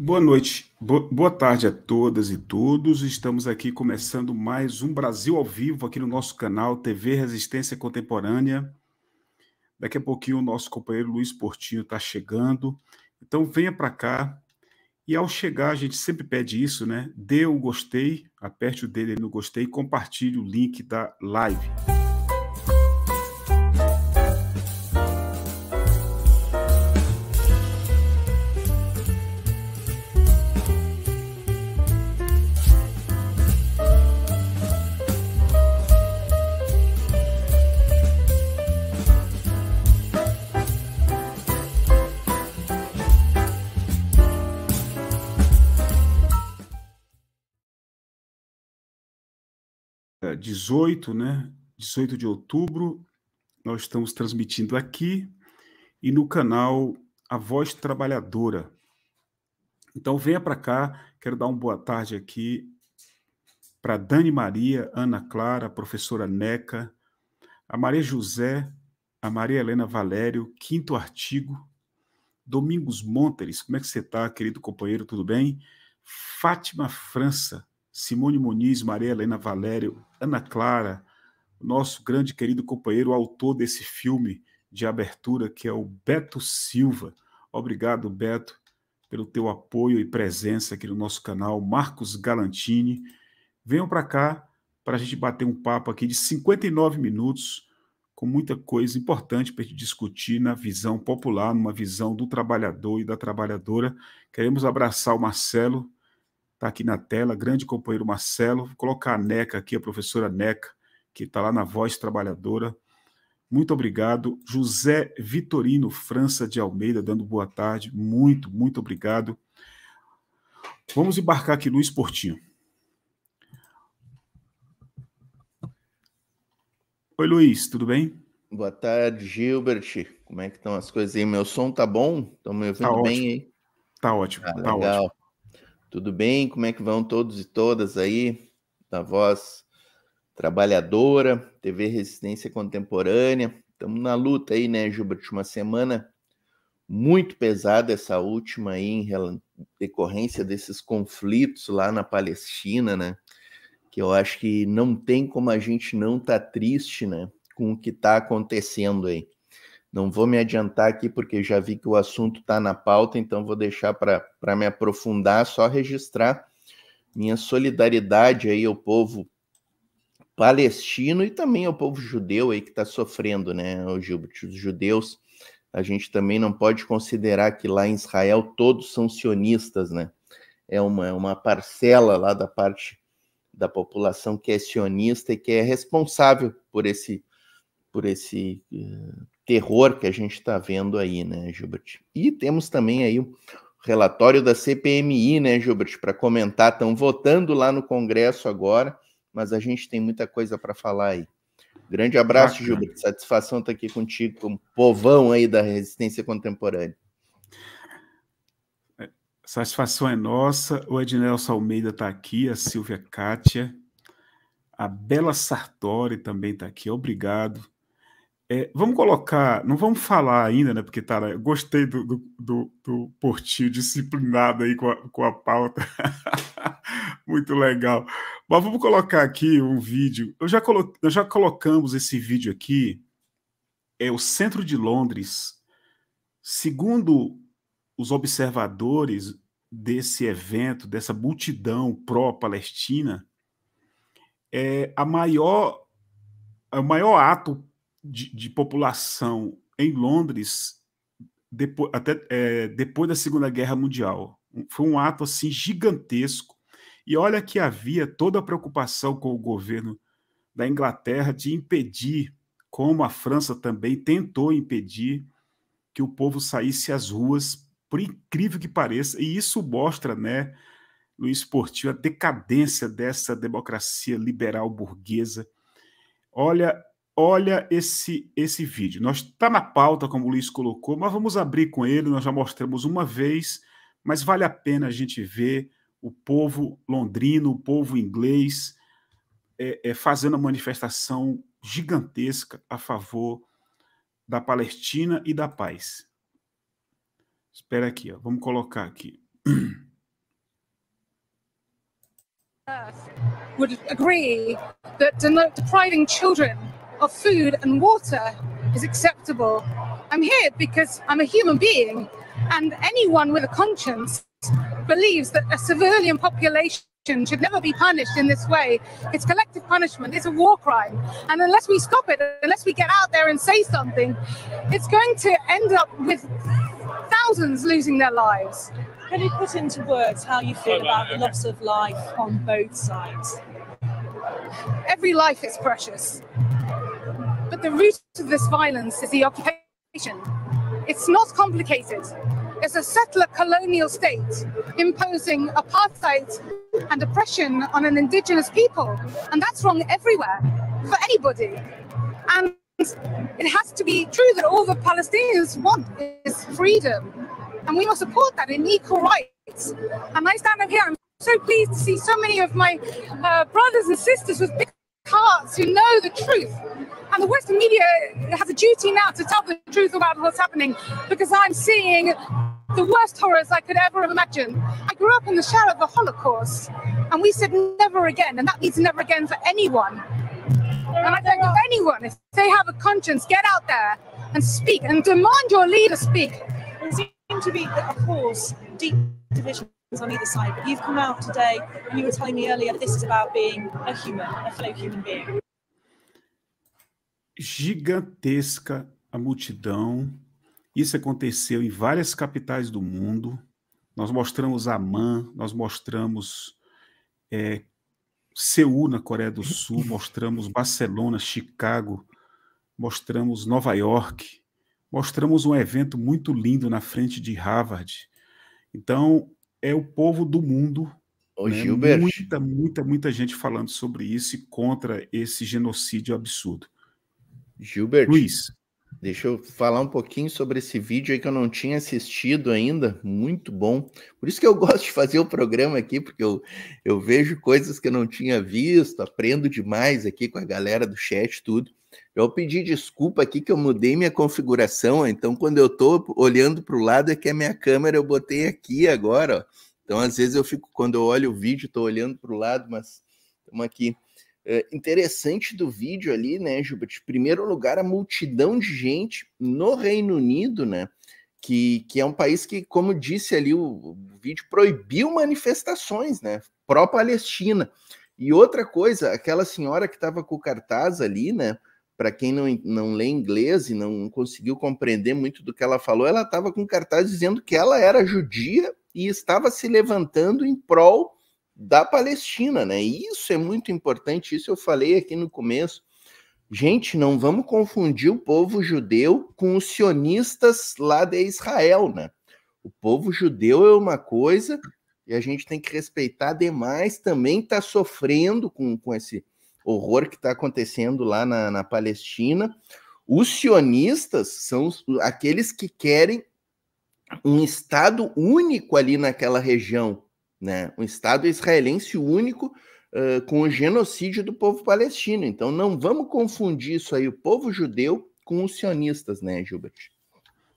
Boa noite, boa tarde a todas e todos. Estamos aqui começando mais um Brasil ao vivo aqui no nosso canal TV Resistência Contemporânea. Daqui a pouquinho o nosso companheiro Luiz Portinho está chegando. Então venha para cá. E ao chegar, a gente sempre pede isso, né? Dê o gostei, aperte o dedo no gostei, compartilhe o link da live. 18, né? 18 de outubro, nós estamos transmitindo aqui e no canal A Voz Trabalhadora. Então venha para cá, quero dar uma boa tarde aqui para Dani Maria, Ana Clara, professora Neca, a Maria José, a Maria Helena Valério, quinto artigo, Domingos Monteres, como é que você está, querido companheiro, tudo bem? Fátima França, Simone Muniz, Maria Helena Valério, Ana Clara, nosso grande querido companheiro, autor desse filme de abertura, que é o Beto Silva. Obrigado, Beto, pelo teu apoio e presença aqui no nosso canal. Marcos Galantini, venham para cá para a gente bater um papo aqui de 59 minutos com muita coisa importante para discutir na visão popular, numa visão do trabalhador e da trabalhadora. Queremos abraçar o Marcelo, está aqui na tela, grande companheiro Marcelo. Vou colocar a NECA aqui, a professora NECA, que está lá na Voz Trabalhadora. Muito obrigado. José Vitorino França de Almeida, dando boa tarde. Muito, muito obrigado. Vamos embarcar aqui no Esportinho. Oi, Luiz, tudo bem? Boa tarde, Gilbert. Como é que estão as coisas aí? Meu som tá bom? Estão me tá ouvindo tá bem aí? Tá ótimo, ah, tá legal. ótimo. Tudo bem? Como é que vão todos e todas aí? Da voz trabalhadora, TV Resistência Contemporânea. Estamos na luta aí, né, Gilbert? Uma semana muito pesada essa última aí, em decorrência desses conflitos lá na Palestina, né? Que eu acho que não tem como a gente não estar tá triste, né? Com o que está acontecendo aí. Não vou me adiantar aqui porque já vi que o assunto está na pauta, então vou deixar para me aprofundar, só registrar minha solidariedade aí ao povo palestino e também ao povo judeu aí que está sofrendo, né, Gilbert? Os judeus, a gente também não pode considerar que lá em Israel todos são sionistas, né? É uma, é uma parcela lá da parte da população que é sionista e que é responsável por esse por esse eh, terror que a gente está vendo aí, né, Gilbert? E temos também aí o relatório da CPMI, né, Gilbert, para comentar. Estão votando lá no Congresso agora, mas a gente tem muita coisa para falar aí. Grande abraço, Bacana. Gilbert. Satisfação estar tá aqui contigo, como povão aí da resistência contemporânea. É, satisfação é nossa. O Ednelson Almeida está aqui, a Silvia Kátia, a Bela Sartori também está aqui. Obrigado é, vamos colocar, não vamos falar ainda, né? Porque, Tara, tá, né, eu gostei do, do, do, do Portinho disciplinado aí com a, com a pauta. Muito legal. Mas vamos colocar aqui um vídeo. Eu já colo, nós já colocamos esse vídeo aqui. É o centro de Londres. Segundo os observadores desse evento, dessa multidão pró-palestina, é a maior, o maior ato de, de população em Londres depois, até, é, depois da Segunda Guerra Mundial. Foi um ato assim gigantesco. E olha que havia toda a preocupação com o governo da Inglaterra de impedir, como a França também tentou impedir, que o povo saísse às ruas, por incrível que pareça. E isso mostra, né, Luiz Portillo, a decadência dessa democracia liberal burguesa. Olha, olha esse esse vídeo. Nós está na pauta, como o Luiz colocou, mas vamos abrir com ele. Nós já mostramos uma vez, mas vale a pena a gente ver o povo londrino, o povo inglês, é, é, fazendo uma manifestação gigantesca a favor da Palestina e da paz. Espera aqui, ó, vamos colocar aqui. Would agree that depriving children of food and water is acceptable. I'm here because I'm a human being, and anyone with a conscience believes that a civilian population should never be punished in this way. It's collective punishment, it's a war crime. And unless we stop it, unless we get out there and say something, it's going to end up with thousands losing their lives. Can you put into words how you feel about the loss of life on both sides? Every life is precious. But the root of this violence is the occupation. It's not complicated. It's a settler colonial state imposing apartheid and oppression on an indigenous people. And that's wrong everywhere for anybody. And it has to be true that all the Palestinians want is freedom. And we must support that in equal rights. And I stand up here, I'm so pleased to see so many of my uh, brothers and sisters with big Hearts who know the truth. And the Western media has a duty now to tell the truth about what's happening because I'm seeing the worst horrors I could ever have imagined. I grew up in the shadow of the Holocaust, and we said never again, and that means never again for anyone. And I think of anyone, if they have a conscience, get out there and speak and demand your leader speak. There seems to be a pause, deep division on either side. But you've come out today, and you were telling me earlier this is about being a human, a fellow human being. Gigantesca a multidão. Isso aconteceu em várias capitais do mundo. Nós mostramos Amman, nós mostramos é, Seul, na Coreia do Sul, mostramos Barcelona, Chicago, mostramos Nova York, mostramos um evento muito lindo na frente de Harvard. Então, é o povo do mundo. Ô, né? Muita, muita, muita gente falando sobre isso e contra esse genocídio absurdo. Gilberto, Luiz. Deixa eu falar um pouquinho sobre esse vídeo aí que eu não tinha assistido ainda, muito bom. Por isso que eu gosto de fazer o programa aqui, porque eu, eu vejo coisas que eu não tinha visto, aprendo demais aqui com a galera do chat, tudo. Eu pedi desculpa aqui que eu mudei minha configuração, então quando eu estou olhando para o lado é que a minha câmera eu botei aqui agora. Ó. Então às vezes eu fico, quando eu olho o vídeo, estou olhando para o lado, mas estamos aqui. É, interessante do vídeo ali, né, Gilbert? Em primeiro lugar, a multidão de gente no Reino Unido, né? Que, que é um país que, como disse ali, o, o vídeo proibiu manifestações, né? Pró-Palestina. E outra coisa, aquela senhora que estava com o cartaz ali, né? para quem não, não lê inglês e não conseguiu compreender muito do que ela falou, ela estava com cartaz dizendo que ela era judia e estava se levantando em prol da Palestina, né? isso é muito importante, isso eu falei aqui no começo. Gente, não vamos confundir o povo judeu com os sionistas lá de Israel, né? O povo judeu é uma coisa e a gente tem que respeitar demais, também está sofrendo com, com esse horror que está acontecendo lá na, na Palestina. Os sionistas são aqueles que querem um Estado único ali naquela região, né? Um Estado israelense único uh, com o genocídio do povo palestino. Então não vamos confundir isso aí, o povo judeu, com os sionistas, né, Gilbert?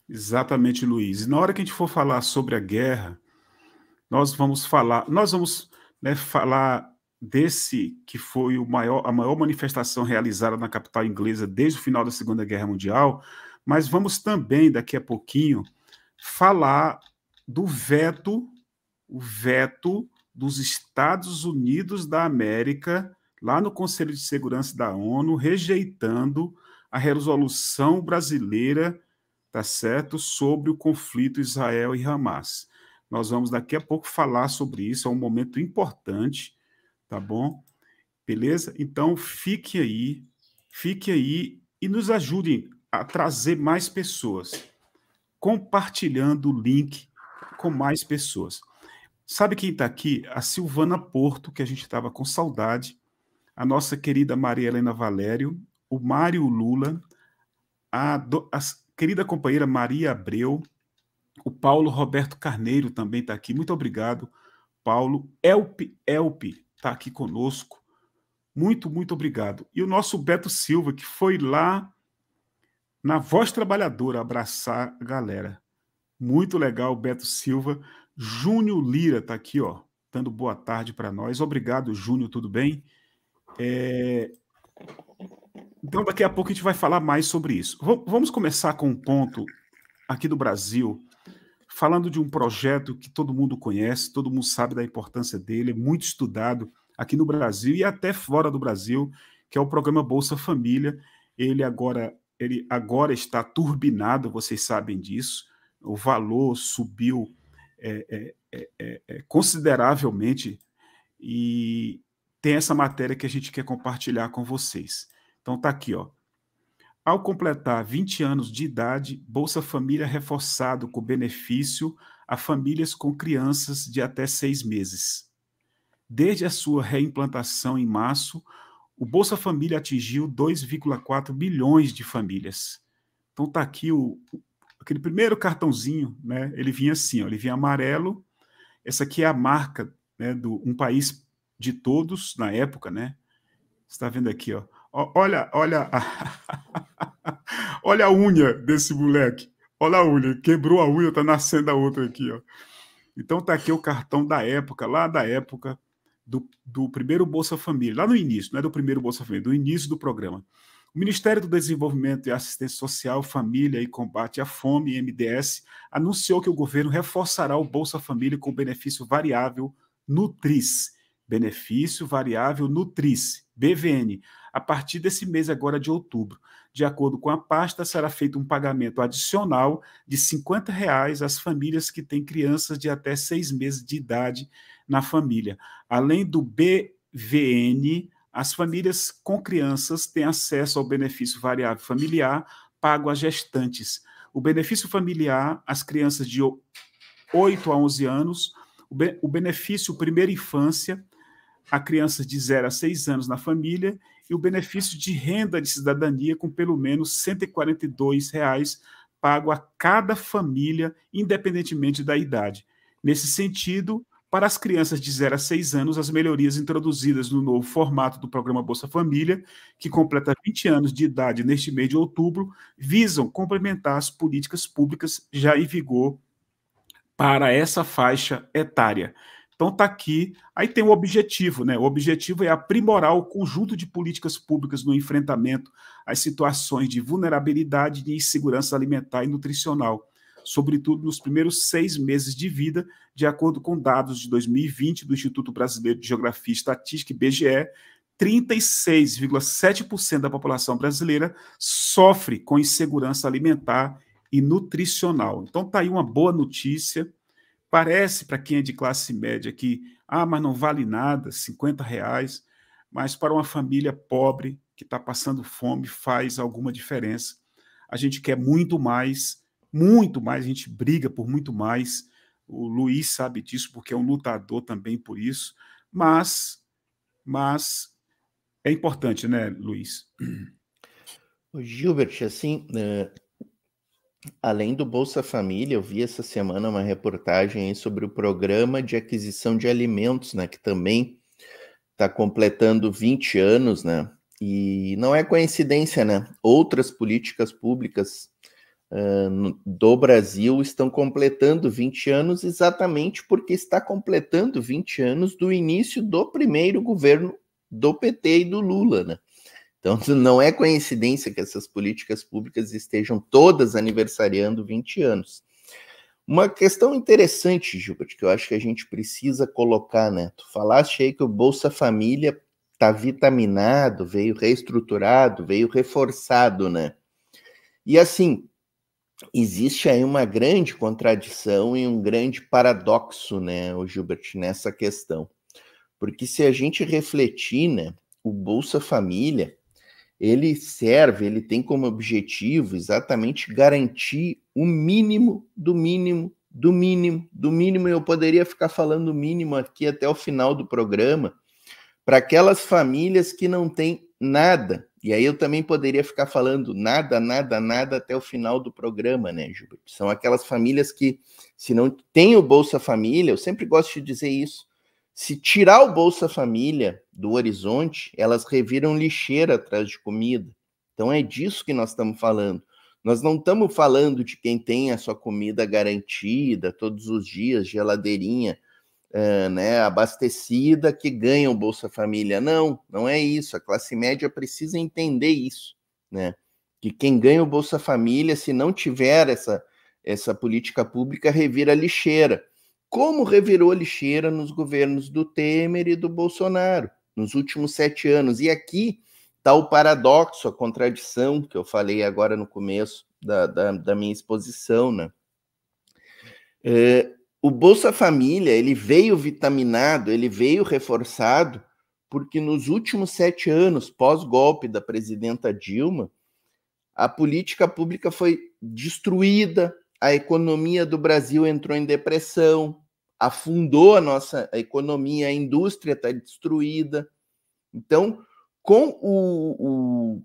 Exatamente, Luiz. E na hora que a gente for falar sobre a guerra, nós vamos falar, nós vamos né, falar desse que foi maior, a maior manifestação realizada na capital inglesa desde o final da Segunda Guerra Mundial, mas vamos também, daqui a pouquinho, falar do veto, o veto dos Estados Unidos da América, lá no Conselho de Segurança da ONU, rejeitando a resolução brasileira, tá certo, sobre o conflito Israel e Hamas. Nós vamos daqui a pouco falar sobre isso, é um momento importante tá bom? Beleza? Então fique aí, fique aí e nos ajudem a trazer mais pessoas, compartilhando o link com mais pessoas. Sabe quem está aqui? A Silvana Porto, que a gente estava com saudade, a nossa querida Maria Helena Valério, o Mário Lula, a, do, a querida companheira Maria Abreu, o Paulo Roberto Carneiro também está aqui. Muito obrigado, Paulo. help help está aqui conosco. Muito, muito obrigado. E o nosso Beto Silva, que foi lá na Voz Trabalhadora abraçar a galera. Muito legal, Beto Silva. Júnior Lira está aqui, ó, dando boa tarde para nós. Obrigado, Júnior, tudo bem? É... Então, daqui a pouco a gente vai falar mais sobre isso. V vamos começar com um ponto aqui do Brasil falando de um projeto que todo mundo conhece, todo mundo sabe da importância dele, é muito estudado aqui no Brasil e até fora do Brasil, que é o programa Bolsa Família. Ele agora, ele agora está turbinado, vocês sabem disso. O valor subiu é, é, é, é, é consideravelmente e tem essa matéria que a gente quer compartilhar com vocês. Então tá aqui, ó. Ao completar 20 anos de idade, Bolsa Família é reforçado com benefício a famílias com crianças de até seis meses. Desde a sua reimplantação em março, o Bolsa Família atingiu 2,4 milhões de famílias. Então está aqui o, aquele primeiro cartãozinho, né? Ele vinha assim, ó, ele vinha amarelo. Essa aqui é a marca né, do um país de todos na época, né? Está vendo aqui, ó, Olha, olha, olha a unha desse moleque. Olha a unha, quebrou a unha, tá nascendo a outra aqui, ó. Então tá aqui o cartão da época, lá da época do, do primeiro Bolsa Família, lá no início, não é do primeiro Bolsa Família, do início do programa. O Ministério do Desenvolvimento e Assistência Social, Família e Combate à Fome, MDS, anunciou que o governo reforçará o Bolsa Família com benefício variável Nutris benefício variável nutris BVN, a partir desse mês agora de outubro. De acordo com a pasta, será feito um pagamento adicional de R$ 50,00 reais às famílias que têm crianças de até seis meses de idade na família. Além do BVN, as famílias com crianças têm acesso ao benefício variável familiar pago às gestantes. O benefício familiar às crianças de 8 a 11 anos, o benefício primeira infância, a crianças de 0 a 6 anos na família e o benefício de renda de cidadania com pelo menos R$ 142,00 pago a cada família, independentemente da idade. Nesse sentido, para as crianças de 0 a 6 anos, as melhorias introduzidas no novo formato do programa Bolsa Família, que completa 20 anos de idade neste mês de outubro, visam complementar as políticas públicas já em vigor para essa faixa etária. Então tá aqui. Aí tem o objetivo, né? O objetivo é aprimorar o conjunto de políticas públicas no enfrentamento às situações de vulnerabilidade e insegurança alimentar e nutricional, sobretudo nos primeiros seis meses de vida, de acordo com dados de 2020 do Instituto Brasileiro de Geografia e Estatística (IBGE). 36,7% da população brasileira sofre com insegurança alimentar e nutricional. Então tá aí uma boa notícia Parece para quem é de classe média que, ah, mas não vale nada, 50 reais, mas para uma família pobre que está passando fome faz alguma diferença. A gente quer muito mais, muito mais, a gente briga por muito mais. O Luiz sabe disso porque é um lutador também por isso, mas, mas é importante, né, Luiz? Gilbert, assim, eh, Além do Bolsa Família, eu vi essa semana uma reportagem sobre o programa de aquisição de alimentos, né, que também está completando 20 anos, né? E não é coincidência, né? Outras políticas públicas uh, do Brasil estão completando 20 anos exatamente porque está completando 20 anos do início do primeiro governo do PT e do Lula, né? Então, não é coincidência que essas políticas públicas estejam todas aniversariando 20 anos. Uma questão interessante, Gilbert, que eu acho que a gente precisa colocar, né? Tu falaste aí que o Bolsa Família está vitaminado, veio reestruturado, veio reforçado, né? E assim, existe aí uma grande contradição e um grande paradoxo, né, o Gilbert, nessa questão. Porque se a gente refletir, né, o Bolsa Família, ele serve, ele tem como objetivo exatamente garantir o mínimo do mínimo do mínimo do mínimo. Eu poderia ficar falando o mínimo aqui até o final do programa para aquelas famílias que não têm nada. E aí eu também poderia ficar falando nada, nada, nada até o final do programa, né, Gilberto? São aquelas famílias que, se não tem o Bolsa Família, eu sempre gosto de dizer isso, se tirar o Bolsa Família do horizonte, elas reviram lixeira atrás de comida. Então é disso que nós estamos falando. Nós não estamos falando de quem tem a sua comida garantida todos os dias, geladeirinha, uh, né, abastecida, que ganha o Bolsa Família. Não, não é isso. A classe média precisa entender isso, né? Que quem ganha o Bolsa Família, se não tiver essa, essa política pública, revira lixeira como revirou lixeira nos governos do Temer e do Bolsonaro nos últimos sete anos. E aqui está o paradoxo, a contradição que eu falei agora no começo da, da, da minha exposição, né? É, o Bolsa Família ele veio vitaminado, ele veio reforçado, porque nos últimos sete anos, pós-golpe da presidenta Dilma, a política pública foi destruída, a economia do Brasil entrou em depressão, afundou a nossa economia, a indústria está destruída. Então, com o, o,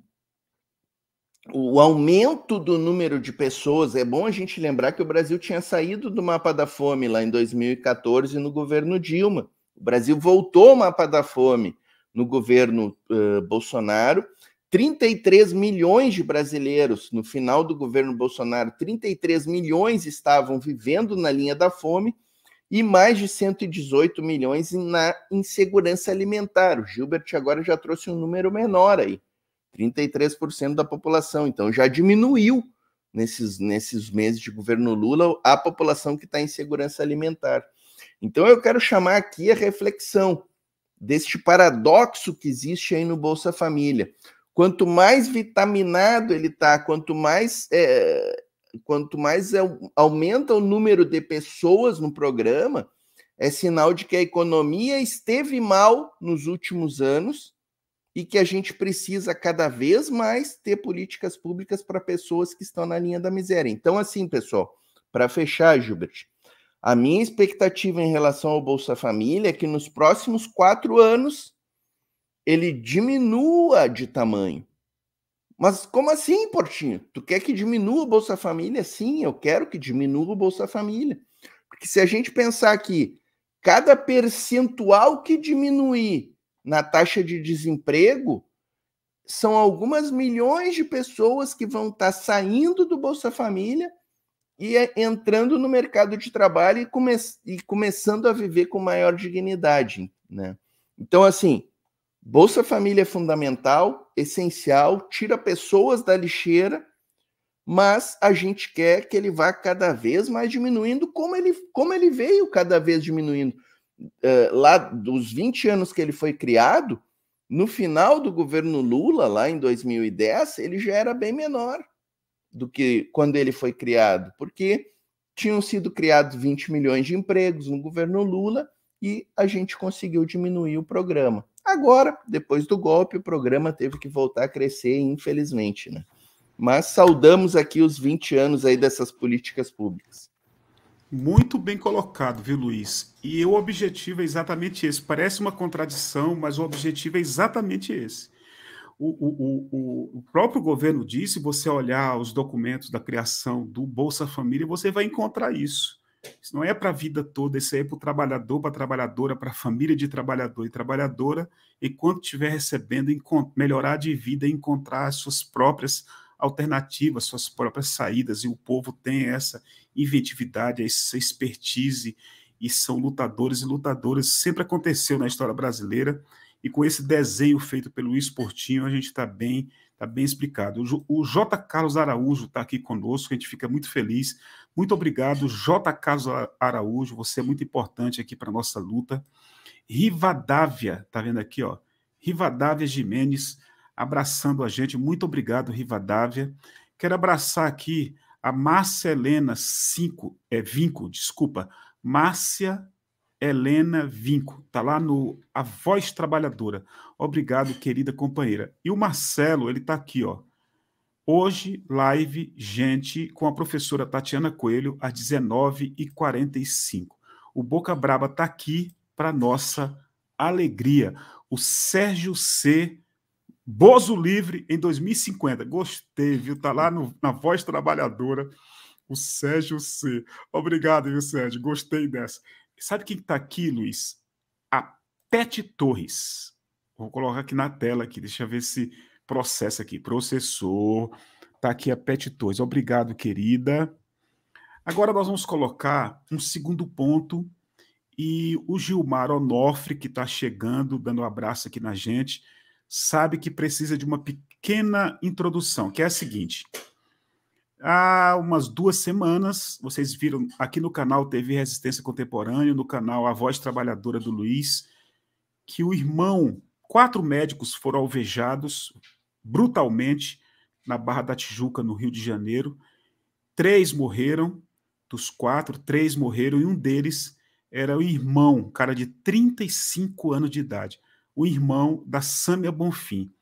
o, aumento do número de pessoas, é bom a gente lembrar que o Brasil tinha saído do mapa da fome lá em 2014 no governo Dilma. O Brasil voltou ao mapa da fome no governo uh, Bolsonaro 33 milhões de brasileiros no final do governo Bolsonaro, 33 milhões estavam vivendo na linha da fome e mais de 118 milhões na insegurança alimentar. O Gilbert agora já trouxe um número menor aí, 33% da população. Então já diminuiu nesses, nesses meses de governo Lula a população que está em segurança alimentar. Então eu quero chamar aqui a reflexão deste paradoxo que existe aí no Bolsa Família. Quanto mais vitaminado ele está, quanto mais é, quanto mais é, aumenta o número de pessoas no programa, é sinal de que a economia esteve mal nos últimos anos e que a gente precisa cada vez mais ter políticas públicas para pessoas que estão na linha da miséria. Então, assim, pessoal, para fechar, Gilbert, a minha expectativa em relação ao Bolsa Família é que nos próximos quatro anos ele diminua de tamanho. Mas como assim, Portinho? Tu quer que diminua o Bolsa Família? Sim, eu quero que diminua o Bolsa Família. Porque se a gente pensar que cada percentual que diminuir na taxa de desemprego, são algumas milhões de pessoas que vão estar saindo do Bolsa Família e é, entrando no mercado de trabalho e, come e começando a viver com maior dignidade, né? Então, assim, Bolsa Família é fundamental, essencial, tira pessoas da lixeira, mas a gente quer que ele vá cada vez mais diminuindo, como ele, como ele veio cada vez diminuindo. Uh, lá dos 20 anos que ele foi criado, no final do governo Lula, lá em 2010, ele já era bem menor do que quando ele foi criado, porque tinham sido criados 20 milhões de empregos no governo Lula e a gente conseguiu diminuir o programa. Agora, depois do golpe, o programa teve que voltar a crescer, infelizmente, né? Mas saudamos aqui os 20 anos aí dessas políticas públicas. Muito bem colocado, viu, Luiz? E o objetivo é exatamente esse. Parece uma contradição, mas o objetivo é exatamente esse. O, o, o, o próprio governo disse, você olhar os documentos da criação do Bolsa Família, você vai encontrar isso isso não é para a vida toda, isso aí é para o trabalhador, para a trabalhadora, para a família de trabalhador e trabalhadora, enquanto estiver recebendo, melhorar de vida, encontrar as suas próprias alternativas, suas próprias saídas, e o povo tem essa inventividade, essa expertise, e são lutadores e lutadoras. Sempre aconteceu na história brasileira, e com esse desenho feito pelo Esportinho, a gente está bem, tá bem explicado. O J. Carlos Araújo está aqui conosco, a gente fica muito feliz. Muito obrigado, J. Caso Araújo, você é muito importante aqui para a nossa luta. Rivadavia, tá vendo aqui, ó? Rivadavia Jimenez abraçando a gente. Muito obrigado, Rivadavia. Quero abraçar aqui a Márcia Helena Cinco, é Vinco, desculpa. Márcia Helena Vinco, tá lá no A Voz Trabalhadora. Obrigado, querida companheira. E o Marcelo, ele tá aqui, ó. Hoje, live, gente, com a professora Tatiana Coelho, às 19h45. O Boca Braba está aqui para nossa alegria. O Sérgio C. Bozo Livre em 2050. Gostei, viu? Tá lá no, na Voz Trabalhadora, o Sérgio C. Obrigado, viu, Sérgio? Gostei dessa. Sabe quem está aqui, Luiz? A Pet Torres. Vou colocar aqui na tela aqui, deixa eu ver se processo aqui. Processor. Tá aqui a Pet Toys. Obrigado, querida. Agora nós vamos colocar um segundo ponto e o Gilmar Onofre, que está chegando, dando um abraço aqui na gente, sabe que precisa de uma pequena introdução, que é a seguinte. Há umas duas semanas, vocês viram, aqui no canal teve Resistência Contemporânea, no canal A Voz Trabalhadora do Luiz, que o irmão, quatro médicos foram alvejados brutalmente na Barra da Tijuca, no Rio de Janeiro. Três morreram, dos quatro, três morreram, e um deles era o irmão, cara de 35 anos de idade, o irmão da Sâmia Bonfim.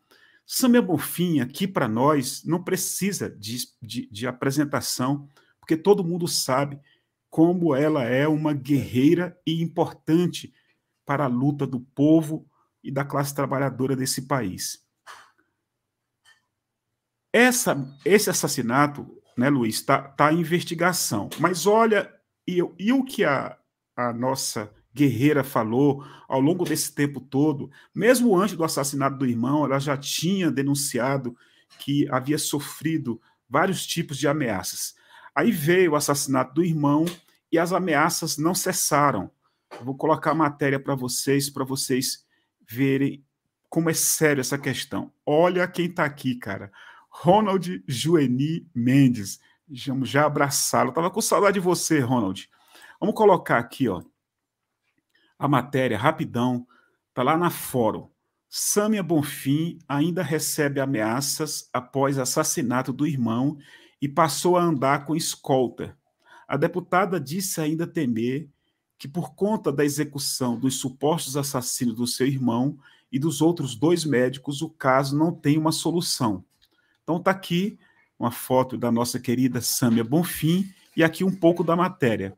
Sâmia Bonfim, aqui para nós, não precisa de, de, de apresentação, porque todo mundo sabe como ela é uma guerreira e importante para a luta do povo e da classe trabalhadora desse país. Essa, esse assassinato, né, Luiz, está tá em investigação. Mas olha, e, e o que a, a nossa guerreira falou ao longo desse tempo todo, mesmo antes do assassinato do irmão, ela já tinha denunciado que havia sofrido vários tipos de ameaças. Aí veio o assassinato do irmão e as ameaças não cessaram. Eu vou colocar a matéria para vocês, para vocês verem como é sério essa questão. Olha quem está aqui, cara. Ronald Jueni Mendes. Vamos já abraçá-lo. Estava com saudade de você, Ronald. Vamos colocar aqui ó, a matéria rapidão. Está lá na fórum. Sâmia Bonfim ainda recebe ameaças após assassinato do irmão e passou a andar com escolta. A deputada disse ainda temer que, por conta da execução dos supostos assassinos do seu irmão e dos outros dois médicos, o caso não tem uma solução. Então está aqui uma foto da nossa querida Sâmia Bonfim e aqui um pouco da matéria.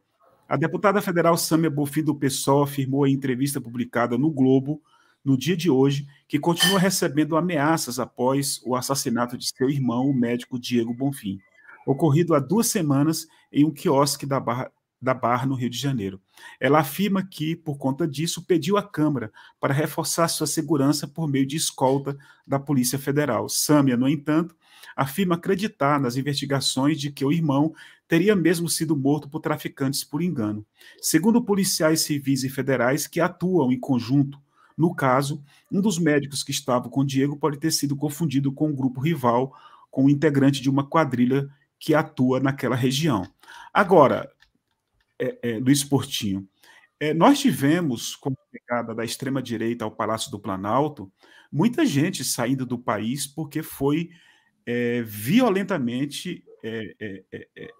A deputada federal Sâmia Bonfim do PSOL afirmou em entrevista publicada no Globo no dia de hoje que continua recebendo ameaças após o assassinato de seu irmão, o médico Diego Bonfim, ocorrido há duas semanas em um quiosque da Barra, da Barra, no Rio de Janeiro. Ela afirma que, por conta disso, pediu à Câmara para reforçar sua segurança por meio de escolta da Polícia Federal. Sâmia, no entanto, afirma acreditar nas investigações de que o irmão teria mesmo sido morto por traficantes por engano. Segundo policiais civis e federais que atuam em conjunto, no caso, um dos médicos que estava com Diego pode ter sido confundido com um grupo rival, com um integrante de uma quadrilha que atua naquela região. Agora, é, é, Luiz Portinho. É, nós tivemos, com a chegada da extrema-direita ao Palácio do Planalto, muita gente saindo do país porque foi é, violentamente é, é, é,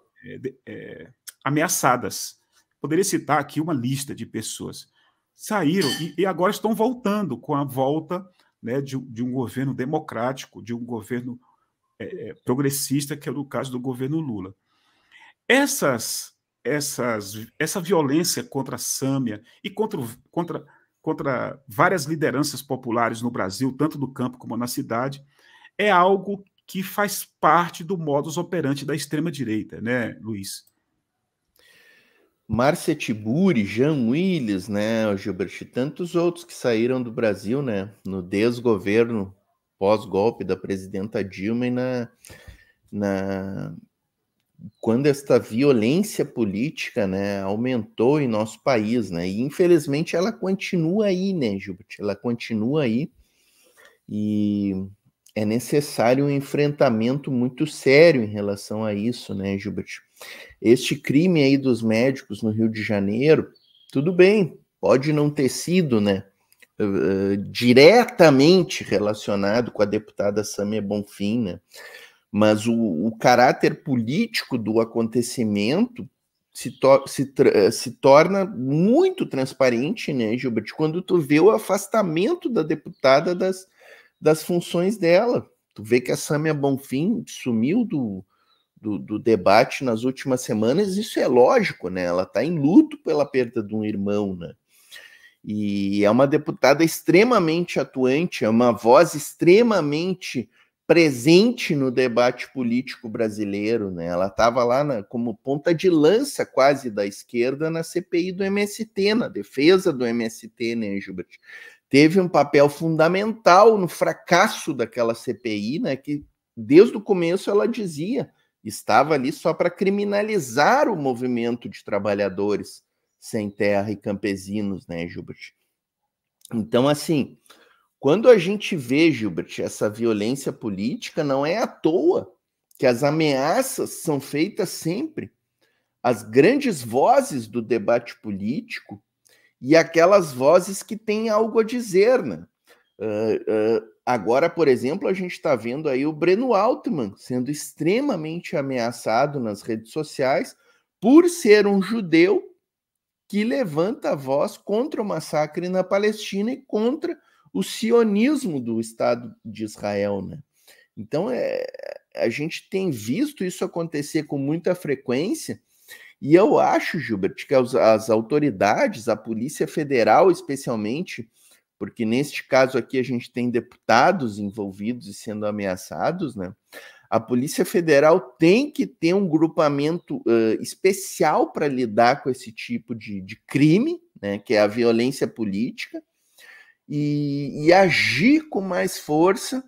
é, ameaçadas. Poderia citar aqui uma lista de pessoas. Saíram e, e agora estão voltando com a volta né, de, de, um governo democrático, de um governo progressista, que é o caso do governo Lula. Essas essas, essa violência contra a Sâmia e contra, contra, contra várias lideranças populares no Brasil, tanto no campo como na cidade, é algo que faz parte do modus operandi da extrema-direita, né, Luiz? Márcia Tiburi, Jean Willis, né, Gilberto, e tantos outros que saíram do Brasil, né, no desgoverno pós-golpe da presidenta Dilma e na, na quando esta violência política né, aumentou em nosso país, né? E infelizmente ela continua aí, né, Gilbert? Ela continua aí e é necessário um enfrentamento muito sério em relação a isso, né, Gilbert? Este crime aí dos médicos no Rio de Janeiro, tudo bem, pode não ter sido, né, uh, diretamente relacionado com a deputada Samia Bonfim, né? mas o, o caráter político do acontecimento se, to se, se, torna muito transparente, né, Gilbert, quando tu vê o afastamento da deputada das, das funções dela. Tu vê que a Sâmia Bonfim sumiu do, do, do, debate nas últimas semanas, isso é lógico, né? Ela está em luto pela perda de um irmão, né? E é uma deputada extremamente atuante, é uma voz extremamente presente no debate político brasileiro, né? Ela estava lá na, como ponta de lança quase da esquerda na CPI do MST, na defesa do MST, né, Gilbert? Teve um papel fundamental no fracasso daquela CPI, né? Que desde o começo ela dizia estava ali só para criminalizar o movimento de trabalhadores sem terra e campesinos, né, Gilbert? Então, assim, quando a gente vê, Gilbert, essa violência política, não é à toa que as ameaças são feitas sempre. As grandes vozes do debate político e aquelas vozes que têm algo a dizer, né? Uh, uh, agora, por exemplo, a gente está vendo aí o Breno Altman sendo extremamente ameaçado nas redes sociais por ser um judeu que levanta a voz contra o massacre na Palestina e contra o sionismo do Estado de Israel, né? Então é, a gente tem visto isso acontecer com muita frequência, e eu acho, Gilbert, que as, as autoridades, a Polícia Federal especialmente, porque neste caso aqui a gente tem deputados envolvidos e sendo ameaçados, né? A Polícia Federal tem que ter um grupamento uh, especial para lidar com esse tipo de, de crime, né? Que é a violência política e, e agir com mais força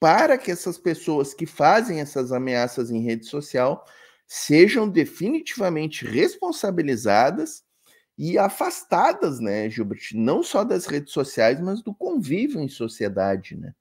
para que essas pessoas que fazem essas ameaças em rede social sejam definitivamente responsabilizadas e afastadas, né, Gilbert? Não só das redes sociais, mas do convívio em sociedade, né?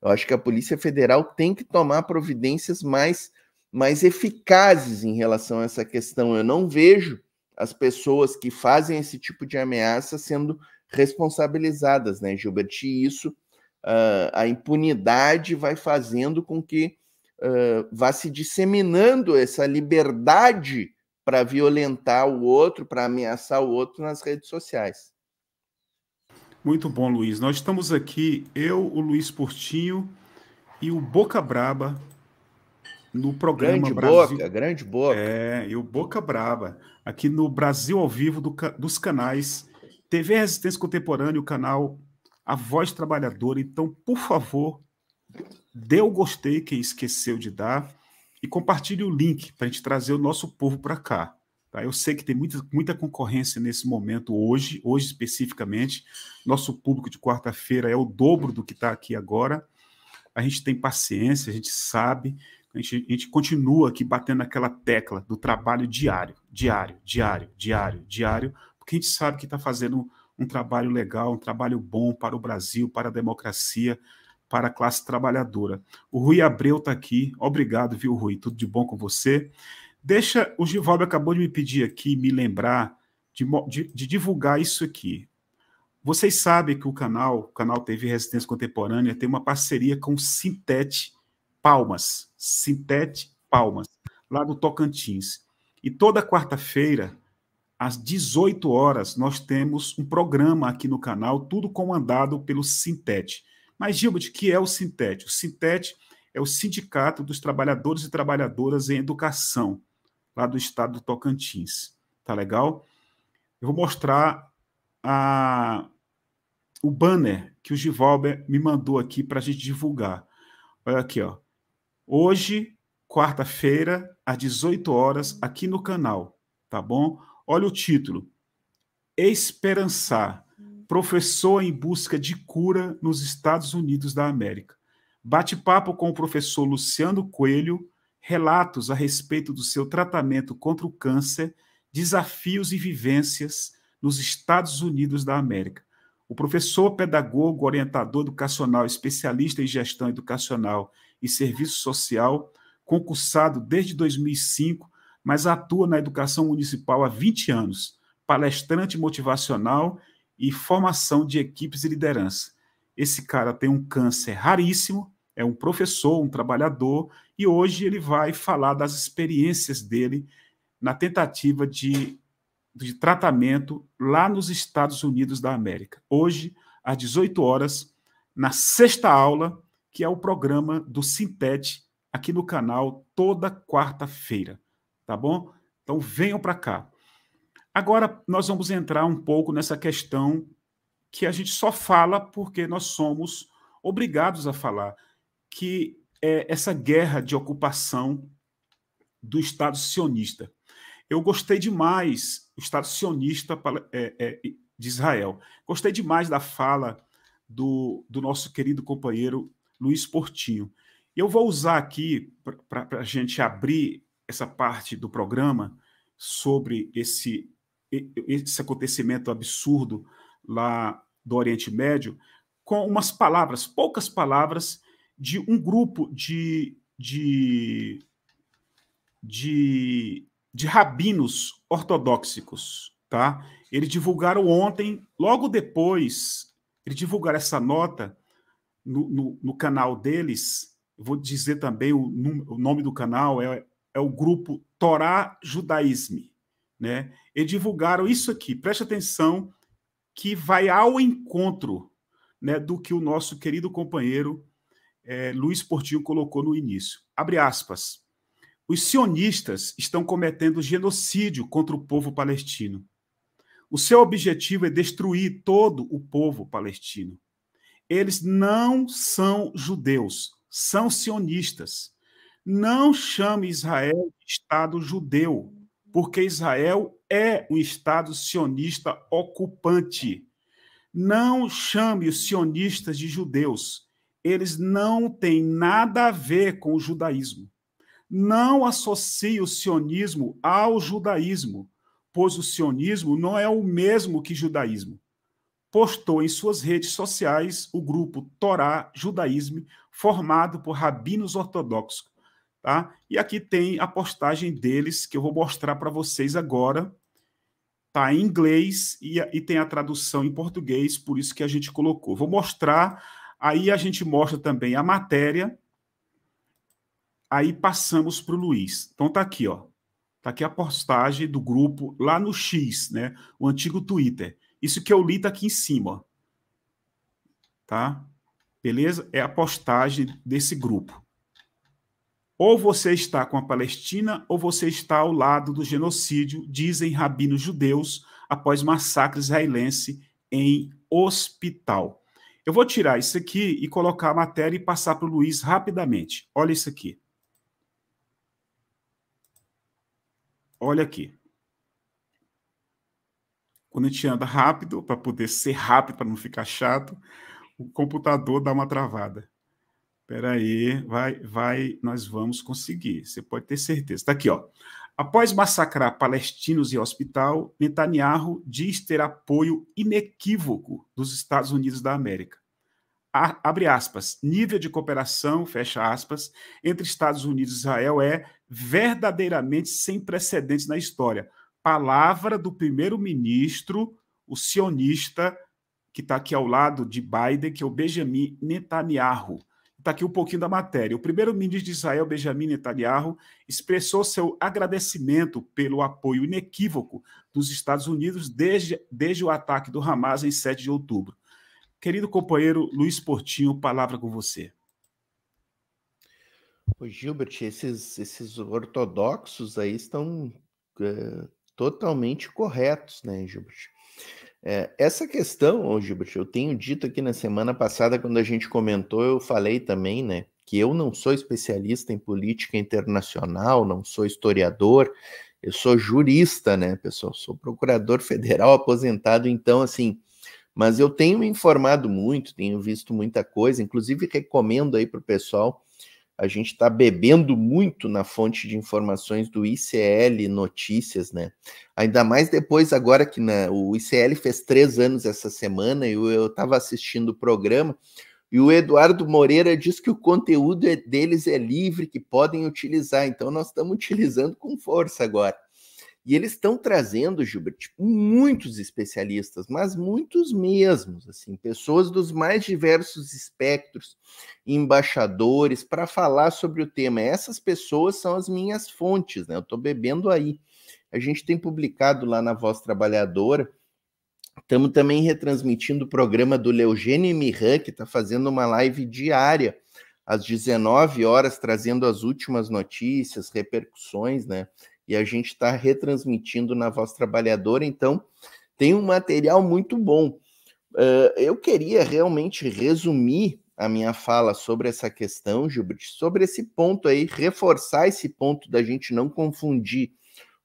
Eu acho que a Polícia Federal tem que tomar providências mais, mais eficazes em relação a essa questão. Eu não vejo as pessoas que fazem esse tipo de ameaça sendo responsabilizadas, né, Gilbert? E isso, uh, a impunidade vai fazendo com que uh, vá se disseminando essa liberdade para violentar o outro, para ameaçar o outro nas redes sociais. Muito bom, Luiz. Nós estamos aqui, eu, o Luiz Portinho e o Boca Braba, no programa grande Brasil... Boca, grande Boca. É, e o Boca Braba, aqui no Brasil ao vivo do, dos canais TV Resistência Contemporânea, o canal A Voz Trabalhadora. Então, por favor, dê o gostei quem esqueceu de dar e compartilhe o link para a gente trazer o nosso povo para cá. Tá? Eu sei que tem muita, muita concorrência nesse momento, hoje, hoje especificamente. Nosso público de quarta-feira é o dobro do que está aqui agora. A gente tem paciência, a gente sabe, a gente, a gente continua aqui batendo aquela tecla do trabalho diário, diário, diário, diário, diário, porque a gente sabe que está fazendo um trabalho legal, um trabalho bom para o Brasil, para a democracia, para a classe trabalhadora. O Rui Abreu está aqui. Obrigado, viu, Rui? Tudo de bom com você. Deixa, o Givaldo acabou de me pedir aqui, me lembrar de, de, de divulgar isso aqui. Vocês sabem que o canal, o canal TV Resistência Contemporânea, tem uma parceria com o Sintete Palmas. Sintete Palmas, lá do Tocantins. E toda quarta-feira, às 18 horas, nós temos um programa aqui no canal, tudo comandado pelo Sintete. Mas, Gilbert, que é o Sintete? O Sintete é o Sindicato dos Trabalhadores e Trabalhadoras em Educação, lá do estado do Tocantins. Tá legal? Eu vou mostrar a, o banner que o Givalber me mandou aqui para a gente divulgar. Olha aqui, ó. Hoje, quarta-feira, às 18 horas, aqui no canal, tá bom? Olha o título: Esperançar, hum. professor em busca de cura nos Estados Unidos da América. Bate-papo com o professor Luciano Coelho, relatos a respeito do seu tratamento contra o câncer, desafios e vivências nos Estados Unidos da América. O professor, pedagogo, orientador educacional, especialista em gestão educacional e serviço social, concursado desde 2005 mas atua na educação municipal há 20 anos, palestrante motivacional e formação de equipes e liderança. Esse cara tem um câncer raríssimo, é um professor, um trabalhador, e hoje ele vai falar das experiências dele na tentativa de, de tratamento lá nos Estados Unidos da América. Hoje, às 18 horas, na sexta aula, que é o programa do Sintete, aqui no canal, toda quarta-feira tá bom? Então venham para cá. Agora nós vamos entrar um pouco nessa questão que a gente só fala porque nós somos obrigados a falar, que é essa guerra de ocupação do Estado sionista. Eu gostei demais do Estado sionista é, é, de Israel. Gostei demais da fala do, do nosso querido companheiro Luiz Portinho. Eu vou usar aqui para a gente abrir essa parte do programa sobre esse, esse acontecimento absurdo lá do Oriente Médio com umas palavras, poucas palavras, de um grupo de, de, de, de rabinos ortodoxos. Tá? Eles divulgaram ontem, logo depois, eles divulgaram essa nota no, no, no canal deles. Vou dizer também o, o nome do canal, é é o grupo Torá Judaísme, né? E divulgaram isso aqui. Preste atenção que vai ao encontro, né, do que o nosso querido companheiro é, Luiz Portinho colocou no início. Abre aspas. Os sionistas estão cometendo genocídio contra o povo palestino. O seu objetivo é destruir todo o povo palestino. Eles não são judeus, são sionistas. Não chame Israel de Estado judeu, porque Israel é um Estado sionista ocupante. Não chame os sionistas de judeus. Eles não têm nada a ver com o judaísmo. Não associe o sionismo ao judaísmo, pois o sionismo não é o mesmo que judaísmo postou em suas redes sociais o grupo Torá Judaísmo, formado por rabinos ortodoxos Tá? E aqui tem a postagem deles que eu vou mostrar para vocês agora. Tá em inglês e, e tem a tradução em português, por isso que a gente colocou. Vou mostrar, aí a gente mostra também a matéria. Aí passamos para o Luiz. Então tá aqui, ó. Tá aqui a postagem do grupo lá no X, né? O antigo Twitter. Isso que eu li tá aqui em cima, ó. Tá? Beleza? É a postagem desse grupo. Ou você está com a Palestina, ou você está ao lado do genocídio, dizem rabinos judeus após massacre israelense em hospital. Eu vou tirar isso aqui e colocar a matéria e passar para o Luiz rapidamente. Olha isso aqui. Olha aqui. Quando a gente anda rápido, para poder ser rápido, para não ficar chato, o computador dá uma travada. Espera aí, vai, vai, nós vamos conseguir. Você pode ter certeza. Está aqui, ó. Após massacrar palestinos e hospital, Netanyahu diz ter apoio inequívoco dos Estados Unidos da América. A, abre aspas, nível de cooperação, fecha aspas, entre Estados Unidos e Israel é verdadeiramente sem precedentes na história. Palavra do primeiro-ministro, o sionista, que está aqui ao lado de Biden, que é o Benjamin Netanyahu. Está aqui um pouquinho da matéria. O primeiro-ministro de Israel, Benjamin Netanyahu, expressou seu agradecimento pelo apoio inequívoco dos Estados Unidos desde, desde o ataque do Hamas em 7 de outubro. Querido companheiro Luiz Portinho, palavra com você. o Gilbert, esses, esses ortodoxos aí estão é, totalmente corretos, né, Gilbert? É, essa questão, ô Gilbert, eu tenho dito aqui na semana passada, quando a gente comentou, eu falei também, né, que eu não sou especialista em política internacional, não sou historiador, eu sou jurista, né, pessoal, sou procurador federal aposentado, então, assim, mas eu tenho me informado muito, tenho visto muita coisa, inclusive recomendo aí para o pessoal a gente está bebendo muito na fonte de informações do ICL Notícias, né? Ainda mais depois agora que né, o ICL fez três anos essa semana e eu estava assistindo o programa e o Eduardo Moreira diz que o conteúdo é, deles é livre, que podem utilizar. Então nós estamos utilizando com força agora. E eles estão trazendo, Gilbert, muitos especialistas, mas muitos mesmos, assim, pessoas dos mais diversos espectros, embaixadores, para falar sobre o tema. Essas pessoas são as minhas fontes, né? Eu estou bebendo aí. A gente tem publicado lá na Voz Trabalhadora. Estamos também retransmitindo o programa do Leogênio Miran, que está fazendo uma live diária às 19 horas, trazendo as últimas notícias, repercussões, né? e a gente está retransmitindo na Voz Trabalhadora, então tem um material muito bom. Uh, eu queria realmente resumir a minha fala sobre essa questão, Gilbert, sobre esse ponto aí, reforçar esse ponto da gente não confundir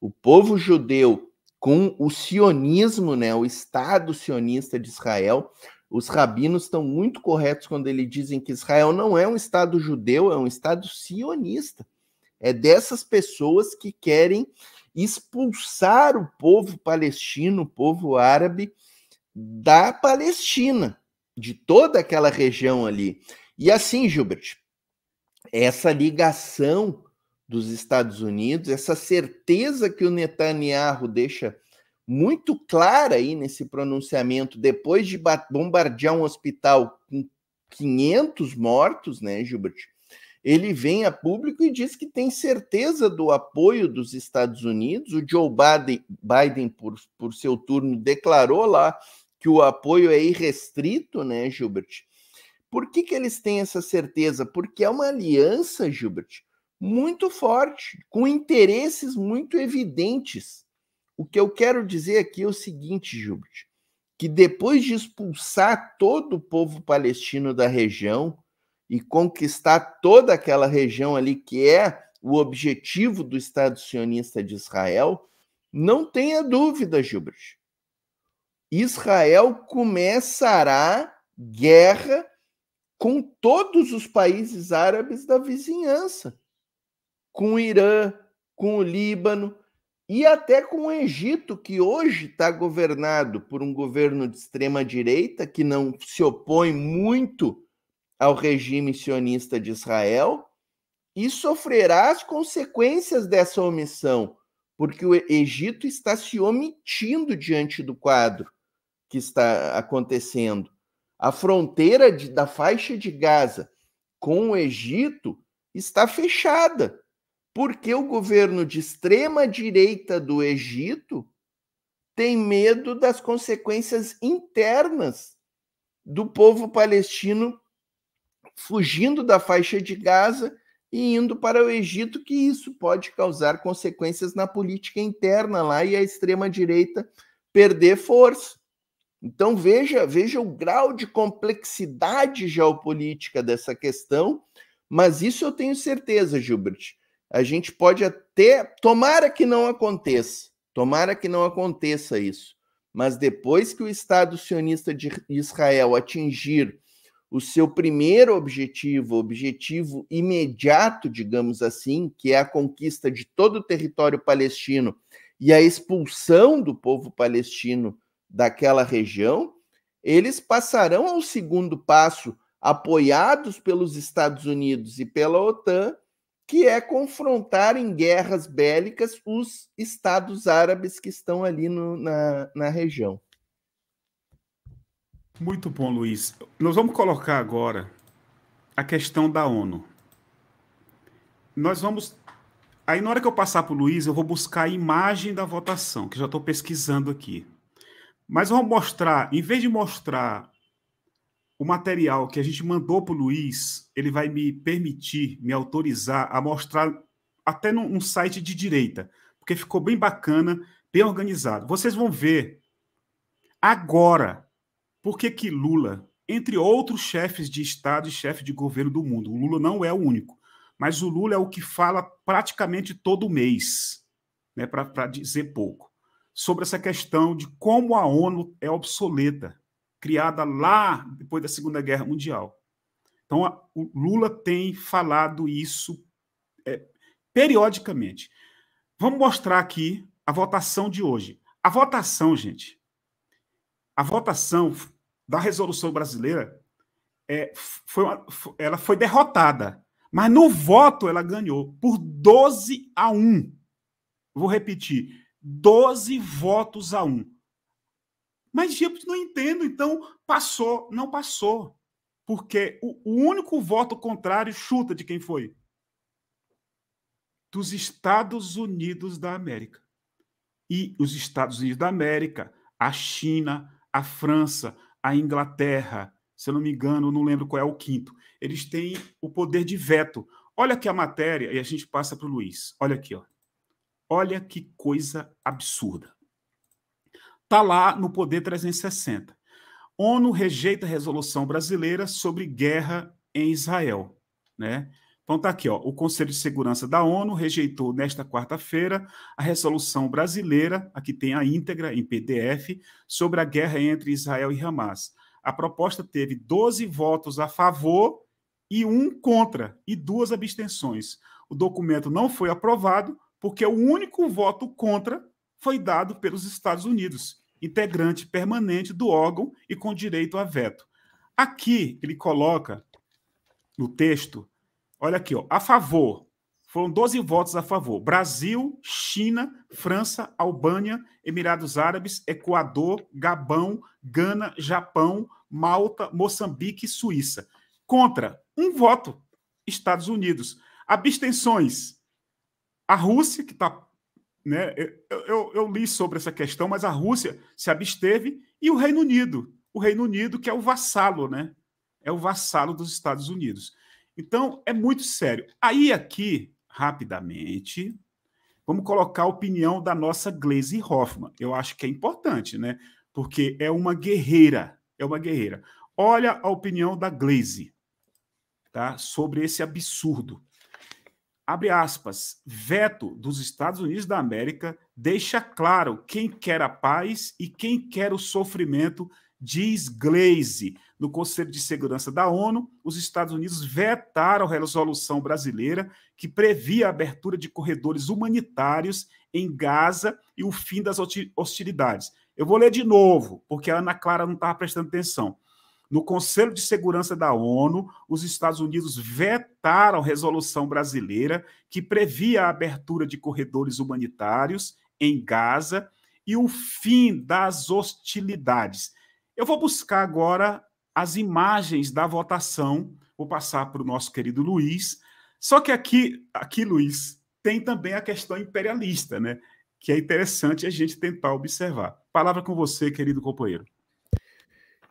o povo judeu com o sionismo, né, o Estado sionista de Israel. Os rabinos estão muito corretos quando eles dizem que Israel não é um Estado judeu, é um Estado sionista é dessas pessoas que querem expulsar o povo palestino, o povo árabe da Palestina, de toda aquela região ali. E assim, Gilbert, essa ligação dos Estados Unidos, essa certeza que o Netanyahu deixa muito clara aí nesse pronunciamento, depois de bombardear um hospital com 500 mortos, né, Gilbert? ele vem a público e diz que tem certeza do apoio dos Estados Unidos. O Joe Biden, Biden por, por seu turno, declarou lá que o apoio é irrestrito, né, Gilbert? Por que, que eles têm essa certeza? Porque é uma aliança, Gilbert, muito forte, com interesses muito evidentes. O que eu quero dizer aqui é o seguinte, Gilbert, que depois de expulsar todo o povo palestino da região, e conquistar toda aquela região ali que é o objetivo do Estado sionista de Israel, não tenha dúvida, Gilbert. Israel começará guerra com todos os países árabes da vizinhança, com o Irã, com o Líbano e até com o Egito, que hoje está governado por um governo de extrema direita que não se opõe muito ao regime sionista de Israel e sofrerá as consequências dessa omissão, porque o Egito está se omitindo diante do quadro que está acontecendo. A fronteira de, da faixa de Gaza com o Egito está fechada, porque o governo de extrema direita do Egito tem medo das consequências internas do povo palestino fugindo da faixa de Gaza e indo para o Egito, que isso pode causar consequências na política interna lá e a extrema-direita perder força. Então veja, veja o grau de complexidade geopolítica dessa questão, mas isso eu tenho certeza, Gilbert. A gente pode até tomara que não aconteça, tomara que não aconteça isso. Mas depois que o Estado sionista de Israel atingir o seu primeiro objetivo, objetivo imediato, digamos assim, que é a conquista de todo o território palestino e a expulsão do povo palestino daquela região, eles passarão ao segundo passo, apoiados pelos Estados Unidos e pela OTAN, que é confrontar em guerras bélicas os estados árabes que estão ali no, na, na região. Muito bom, Luiz. Nós vamos colocar agora a questão da ONU. Nós vamos. Aí, na hora que eu passar para o Luiz, eu vou buscar a imagem da votação, que já estou pesquisando aqui. Mas eu vou mostrar, em vez de mostrar o material que a gente mandou para o Luiz, ele vai me permitir, me autorizar a mostrar até num site de direita, porque ficou bem bacana, bem organizado. Vocês vão ver agora por que, que Lula, entre outros chefes de Estado e chefe de governo do mundo, o Lula não é o único, mas o Lula é o que fala praticamente todo mês, né, para dizer pouco, sobre essa questão de como a ONU é obsoleta, criada lá depois da Segunda Guerra Mundial. Então, a, o Lula tem falado isso é, periodicamente. Vamos mostrar aqui a votação de hoje. A votação, gente, a votação da resolução brasileira é, foi uma, ela foi derrotada, mas no voto ela ganhou por 12 a 1. Vou repetir, 12 votos a 1. Mas eu não entendo, então passou, não passou. Porque o, o único voto contrário chuta de quem foi? Dos Estados Unidos da América. E os Estados Unidos da América, a China, a França, a Inglaterra, se eu não me engano, não lembro qual é o quinto, eles têm o poder de veto. Olha aqui a matéria e a gente passa para o Luiz. Olha aqui, ó. Olha que coisa absurda. Está lá no Poder 360. ONU rejeita a resolução brasileira sobre guerra em Israel. Né? Então tá aqui, ó, o Conselho de Segurança da ONU rejeitou nesta quarta-feira a resolução brasileira, a que tem a íntegra em PDF, sobre a guerra entre Israel e Hamas. A proposta teve 12 votos a favor e um contra e duas abstenções. O documento não foi aprovado porque o único voto contra foi dado pelos Estados Unidos, integrante permanente do órgão e com direito a veto. Aqui ele coloca no texto Olha aqui, ó, a favor. Foram 12 votos a favor. Brasil, China, França, Albânia, Emirados Árabes, Equador, Gabão, Gana, Japão, Malta, Moçambique e Suíça. Contra, um voto, Estados Unidos. Abstenções. A Rússia, que está. Né, eu, eu, eu li sobre essa questão, mas a Rússia se absteve e o Reino Unido. O Reino Unido, que é o vassalo, né? É o vassalo dos Estados Unidos. Então, é muito sério. Aí, aqui, rapidamente, vamos colocar a opinião da nossa Glaze Hoffman. Eu acho que é importante, né? Porque é uma guerreira. É uma guerreira. Olha a opinião da Glaze tá? sobre esse absurdo. Abre aspas. Veto dos Estados Unidos da América deixa claro quem quer a paz e quem quer o sofrimento diz Glaze. No Conselho de Segurança da ONU, os Estados Unidos vetaram a resolução brasileira que previa a abertura de corredores humanitários em Gaza e o fim das hostilidades. Eu vou ler de novo, porque a Ana Clara não estava prestando atenção. No Conselho de Segurança da ONU, os Estados Unidos vetaram a resolução brasileira que previa a abertura de corredores humanitários em Gaza e o fim das hostilidades. Eu vou buscar agora as imagens da votação, vou passar para o nosso querido Luiz. Só que aqui, aqui, Luiz, tem também a questão imperialista, né? Que é interessante a gente tentar observar. Palavra com você, querido companheiro.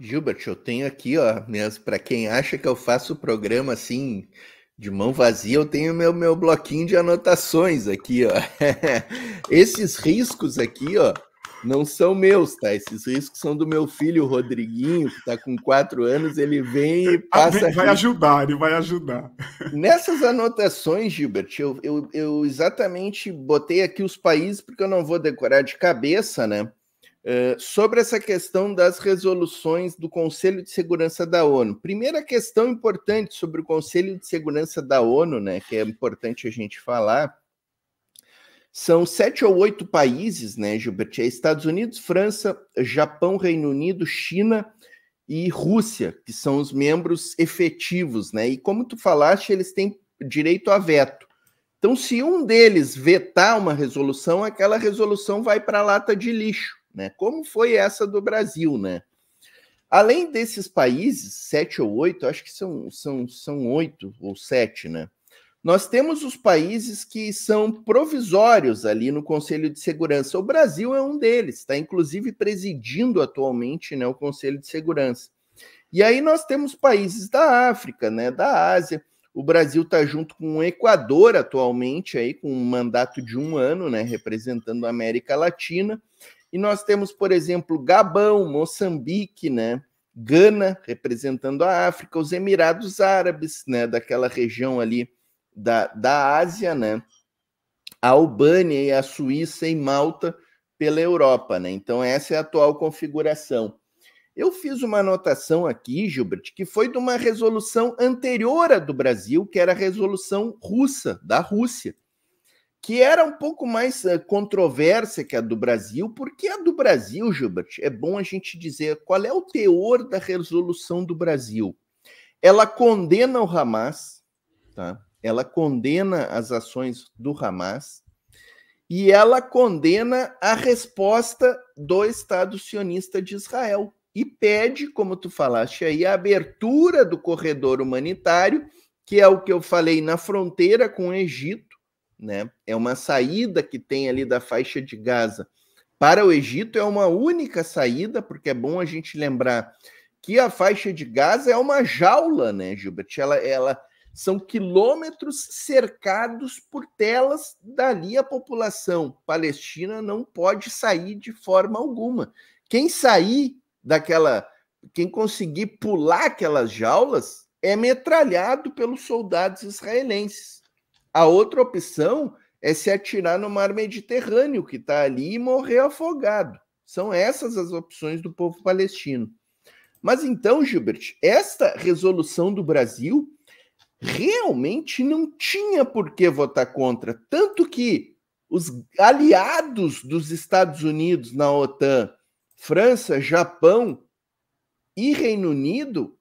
Gilbert, eu tenho aqui, ó, mesmo para quem acha que eu faço o programa assim de mão vazia, eu tenho meu meu bloquinho de anotações aqui, ó. Esses riscos aqui, ó, não são meus, tá? Esses riscos são do meu filho Rodriguinho, que está com quatro anos, ele vem e passa. Vai ajudar, ele vai ajudar. Nessas anotações, Gilbert, eu, eu, eu exatamente botei aqui os países, porque eu não vou decorar de cabeça, né? Uh, sobre essa questão das resoluções do Conselho de Segurança da ONU. Primeira questão importante sobre o Conselho de Segurança da ONU, né? Que é importante a gente falar são sete ou oito países, né, Gilbert? É Estados Unidos, França, Japão, Reino Unido, China e Rússia, que são os membros efetivos, né? E como tu falaste, eles têm direito a veto. Então, se um deles vetar uma resolução, aquela resolução vai para a lata de lixo, né? Como foi essa do Brasil, né? Além desses países, sete ou oito, acho que são, são, são oito ou sete, né? Nós temos os países que são provisórios ali no Conselho de Segurança. O Brasil é um deles, está inclusive presidindo atualmente né, o Conselho de Segurança. E aí nós temos países da África, né, da Ásia. O Brasil está junto com o Equador atualmente, aí com um mandato de um ano, né, representando a América Latina. E nós temos, por exemplo, Gabão, Moçambique, né, Gana, representando a África, os Emirados Árabes, né, daquela região ali da, da Ásia, né? A Albânia e a Suíça e Malta pela Europa, né? Então essa é a atual configuração. Eu fiz uma anotação aqui, Gilbert, que foi de uma resolução anterior à do Brasil, que era a resolução russa, da Rússia, que era um pouco mais uh, controversa que a do Brasil, porque a do Brasil, Gilbert, é bom a gente dizer qual é o teor da resolução do Brasil. Ela condena o Hamas, tá? ela condena as ações do Hamas e ela condena a resposta do Estado sionista de Israel e pede, como tu falaste aí, a abertura do corredor humanitário, que é o que eu falei na fronteira com o Egito, né? É uma saída que tem ali da faixa de Gaza para o Egito, é uma única saída, porque é bom a gente lembrar que a faixa de Gaza é uma jaula, né, Gilbert? Ela, ela são quilômetros cercados por telas, dali a população palestina não pode sair de forma alguma. Quem sair daquela, quem conseguir pular aquelas jaulas é metralhado pelos soldados israelenses. A outra opção é se atirar no mar Mediterrâneo, que está ali, e morrer afogado. São essas as opções do povo palestino. Mas então, Gilbert, esta resolução do Brasil realmente não tinha por que votar contra. Tanto que os aliados dos Estados Unidos na OTAN, França, Japão e Reino Unido,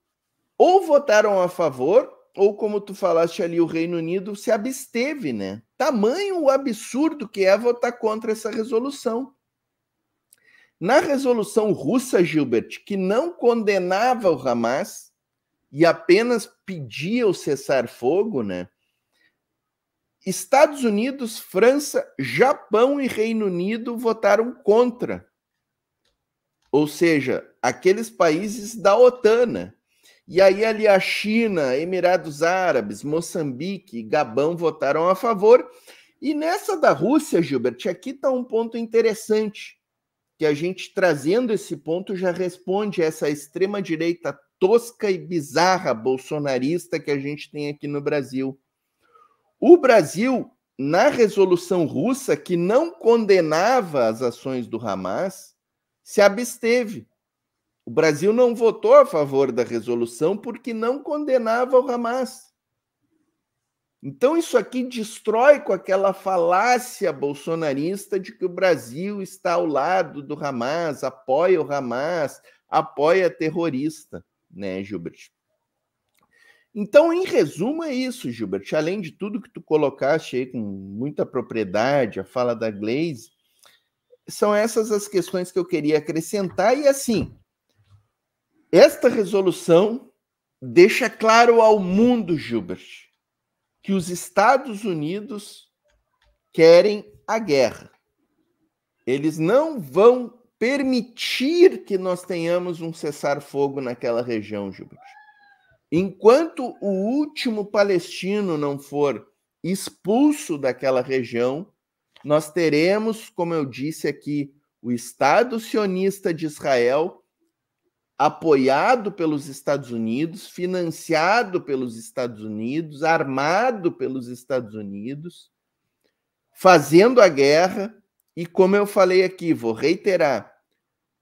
ou votaram a favor, ou como tu falaste ali, o Reino Unido se absteve, né? Tamanho o absurdo que é votar contra essa resolução. Na resolução russa, Gilbert, que não condenava o Hamas, e apenas pedia o cessar-fogo, né? Estados Unidos, França, Japão e Reino Unido votaram contra. Ou seja, aqueles países da OTAN. Né? E aí ali a China, Emirados Árabes, Moçambique e Gabão votaram a favor. E nessa da Rússia, Gilbert, aqui está um ponto interessante, que a gente trazendo esse ponto já responde a essa extrema-direita tosca e bizarra bolsonarista que a gente tem aqui no Brasil. O Brasil, na resolução russa, que não condenava as ações do Hamas, se absteve. O Brasil não votou a favor da resolução porque não condenava o Hamas. Então, isso aqui destrói com aquela falácia bolsonarista de que o Brasil está ao lado do Hamas, apoia o Hamas, apoia terrorista né, Gilbert? Então, em resumo, é isso, Gilbert. Além de tudo que tu colocaste aí com muita propriedade, a fala da Glaze, são essas as questões que eu queria acrescentar. E assim, esta resolução deixa claro ao mundo, Gilbert, que os Estados Unidos querem a guerra. Eles não vão permitir que nós tenhamos um cessar-fogo naquela região, Gilbert. Enquanto o último palestino não for expulso daquela região, nós teremos, como eu disse aqui, o Estado sionista de Israel, apoiado pelos Estados Unidos, financiado pelos Estados Unidos, armado pelos Estados Unidos, fazendo a guerra. E como eu falei aqui, vou reiterar,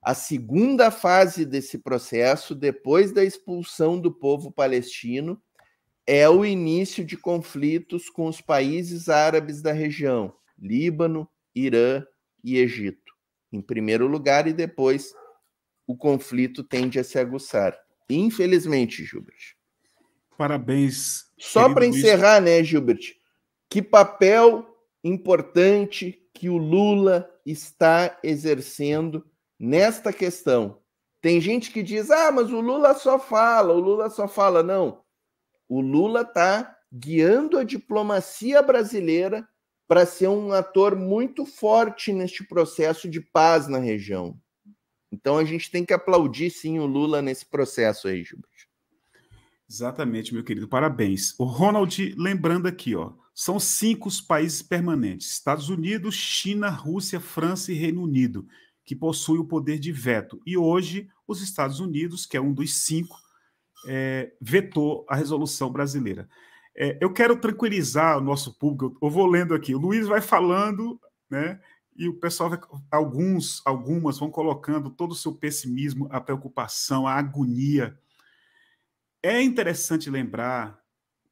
a segunda fase desse processo, depois da expulsão do povo palestino, é o início de conflitos com os países árabes da região, Líbano, Irã e Egito, em primeiro lugar, e depois o conflito tende a se aguçar. Infelizmente, Gilbert. Parabéns. Só para encerrar, né, Gilbert? Que papel importante que o Lula está exercendo nesta questão. Tem gente que diz: ah, mas o Lula só fala, o Lula só fala. Não. O Lula está guiando a diplomacia brasileira para ser um ator muito forte neste processo de paz na região. Então a gente tem que aplaudir sim o Lula nesse processo aí, Gilberto. Exatamente, meu querido. Parabéns. O Ronald, lembrando aqui, ó, são cinco os países permanentes: Estados Unidos, China, Rússia, França e Reino Unido que possui o poder de veto. E hoje, os Estados Unidos, que é um dos cinco, é, vetou a resolução brasileira. É, eu quero tranquilizar o nosso público, eu vou lendo aqui, o Luiz vai falando, né? E o pessoal, alguns, algumas vão colocando todo o seu pessimismo, a preocupação, a agonia. É interessante lembrar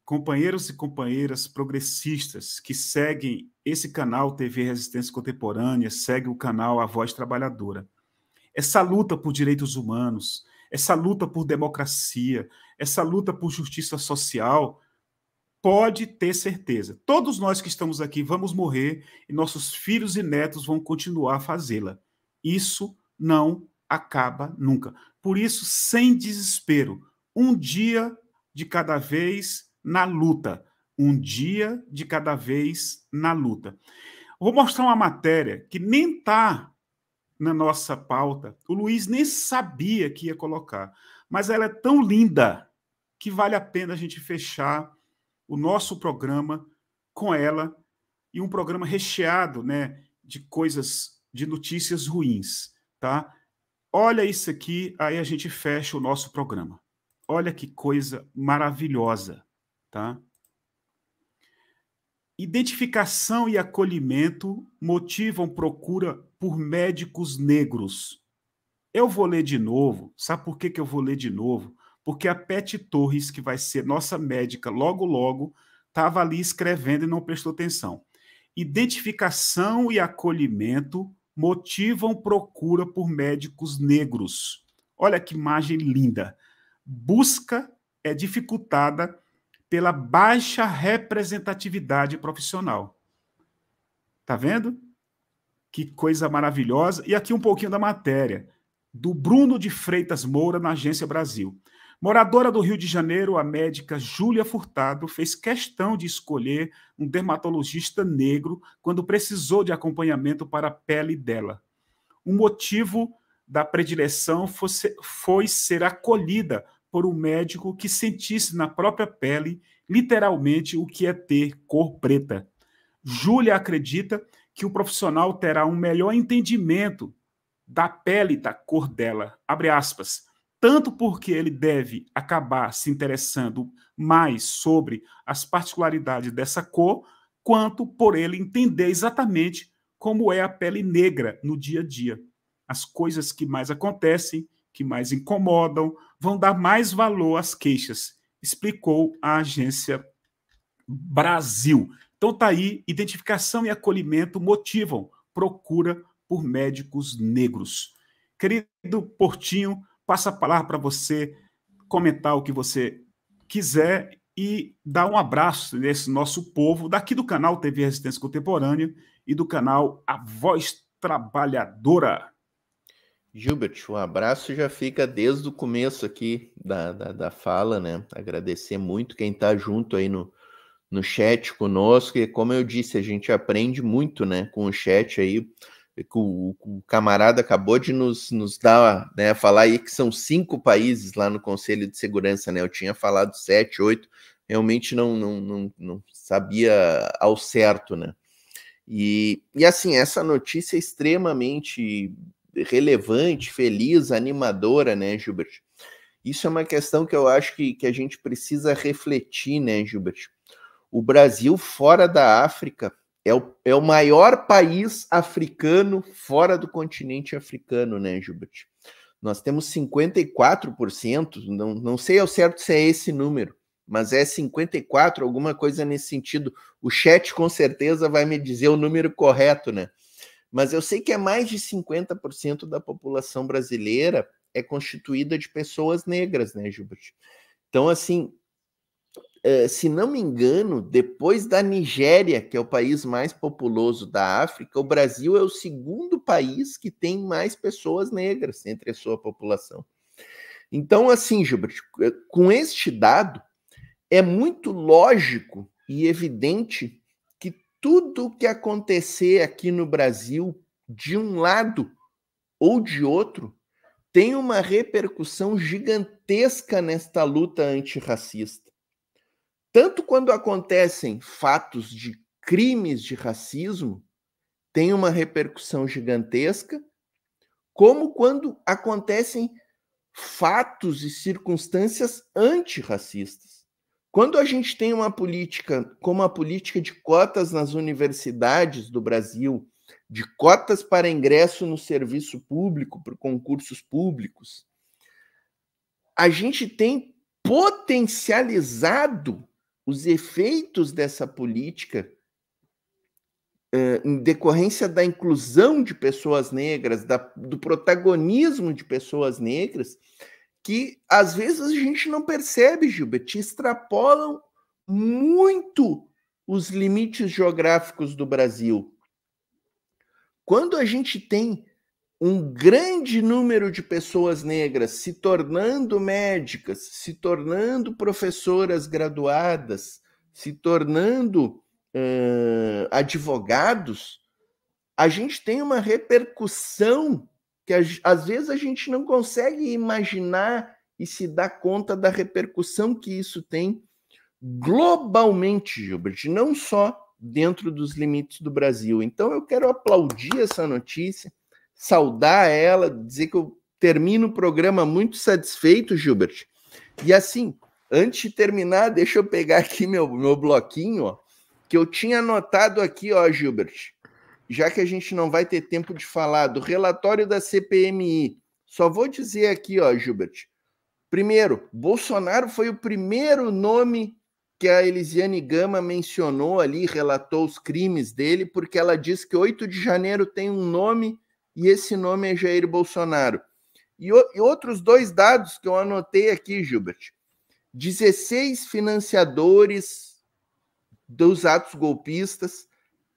companheiros e companheiras progressistas que seguem esse canal TV Resistência Contemporânea, seguem o canal A Voz Trabalhadora. Essa luta por direitos humanos, essa luta por democracia, essa luta por justiça social, pode ter certeza. Todos nós que estamos aqui vamos morrer e nossos filhos e netos vão continuar a fazê-la. Isso não acaba nunca. Por isso, sem desespero, um dia de cada vez na luta. Um dia de cada vez na luta. Vou mostrar uma matéria que nem está na nossa pauta. O Luiz nem sabia que ia colocar, mas ela é tão linda que vale a pena a gente fechar o nosso programa com ela e um programa recheado, né, de coisas, de notícias ruins, tá? Olha isso aqui, aí a gente fecha o nosso programa. Olha que coisa maravilhosa. Tá? Identificação e acolhimento motivam procura por médicos negros. Eu vou ler de novo. Sabe por que, que eu vou ler de novo? Porque a Pet Torres, que vai ser nossa médica logo, logo, estava ali escrevendo e não prestou atenção. Identificação e acolhimento motivam procura por médicos negros. Olha que imagem linda. Busca é dificultada pela baixa representatividade profissional. Tá vendo? Que coisa maravilhosa. E aqui um pouquinho da matéria do Bruno de Freitas Moura na Agência Brasil. Moradora do Rio de Janeiro, a médica Júlia Furtado fez questão de escolher um dermatologista negro quando precisou de acompanhamento para a pele dela. O motivo da predileção foi ser acolhida por um médico que sentisse na própria pele, literalmente, o que é ter cor preta. Júlia acredita que o profissional terá um melhor entendimento da pele da cor dela, abre aspas, tanto porque ele deve acabar se interessando mais sobre as particularidades dessa cor, quanto por ele entender exatamente como é a pele negra no dia a dia. As coisas que mais acontecem que mais incomodam vão dar mais valor às queixas, explicou a agência Brasil. Então tá aí, identificação e acolhimento motivam procura por médicos negros. Querido Portinho, passa a palavra para você comentar o que você quiser e dar um abraço nesse nosso povo daqui do canal TV Resistência Contemporânea e do canal A Voz Trabalhadora. Gilbert, um abraço já fica desde o começo aqui da, da, da fala, né? Agradecer muito quem está junto aí no, no chat conosco, e como eu disse, a gente aprende muito, né, com o chat aí, o, o camarada acabou de nos, nos dar, né, falar aí que são cinco países lá no Conselho de Segurança, né, eu tinha falado sete, oito, realmente não, não, não, não sabia ao certo, né, e, e assim, essa notícia é extremamente relevante, feliz, animadora, né, Gilbert? Isso é uma questão que eu acho que, que a gente precisa refletir, né, Gilbert? O Brasil fora da África é o, é o maior país africano fora do continente africano, né, Gilbert? Nós temos 54%, não, não sei ao certo se é esse número, mas é 54, alguma coisa nesse sentido. O chat com certeza vai me dizer o número correto, né? mas eu sei que é mais de 50% da população brasileira é constituída de pessoas negras, né, Gilbert? Então, assim, é, se não me engano, depois da Nigéria, que é o país mais populoso da África, o Brasil é o segundo país que tem mais pessoas negras entre a sua população. Então, assim, Gilbert, com este dado, é muito lógico e evidente tudo o que acontecer aqui no Brasil, de um lado ou de outro, tem uma repercussão gigantesca nesta luta antirracista. Tanto quando acontecem fatos de crimes de racismo, tem uma repercussão gigantesca, como quando acontecem fatos e circunstâncias antirracistas. Quando a gente tem uma política como a política de cotas nas universidades do Brasil, de cotas para ingresso no serviço público, para concursos públicos, a gente tem potencializado os efeitos dessa política eh, em decorrência da inclusão de pessoas negras, da, do protagonismo de pessoas negras, que às vezes a gente não percebe, Gilbert, extrapolam muito os limites geográficos do Brasil. Quando a gente tem um grande número de pessoas negras se tornando médicas, se tornando professoras graduadas, se tornando uh, advogados, a gente tem uma repercussão que às vezes a gente não consegue imaginar e se dar conta da repercussão que isso tem globalmente, Gilbert, não só dentro dos limites do Brasil. Então eu quero aplaudir essa notícia, saudar ela, dizer que eu termino o programa muito satisfeito, Gilbert. E assim, antes de terminar, deixa eu pegar aqui meu, meu bloquinho, ó, que eu tinha anotado aqui, ó, Gilbert já que a gente não vai ter tempo de falar do relatório da CPMI, só vou dizer aqui, ó, Gilbert. Primeiro, Bolsonaro foi o primeiro nome que a Elisiane Gama mencionou ali, relatou os crimes dele, porque ela diz que 8 de janeiro tem um nome e esse nome é Jair Bolsonaro. E, o, e outros dois dados que eu anotei aqui, Gilbert. 16 financiadores dos atos golpistas,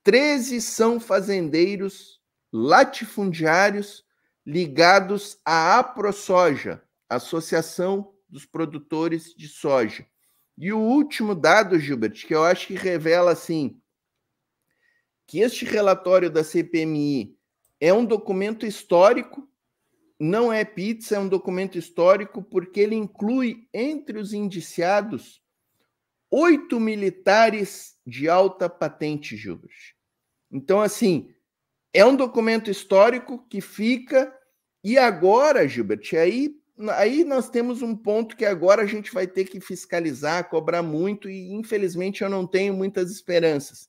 13 são fazendeiros latifundiários ligados à AproSoja, Associação dos Produtores de Soja. E o último dado, Gilbert, que eu acho que revela assim que este relatório da CPMI é um documento histórico, não é pizza, é um documento histórico porque ele inclui entre os indiciados oito militares de alta patente, Gilbert. Então, assim, é um documento histórico que fica. E agora, Gilbert, aí, aí nós temos um ponto que agora a gente vai ter que fiscalizar, cobrar muito, e infelizmente eu não tenho muitas esperanças.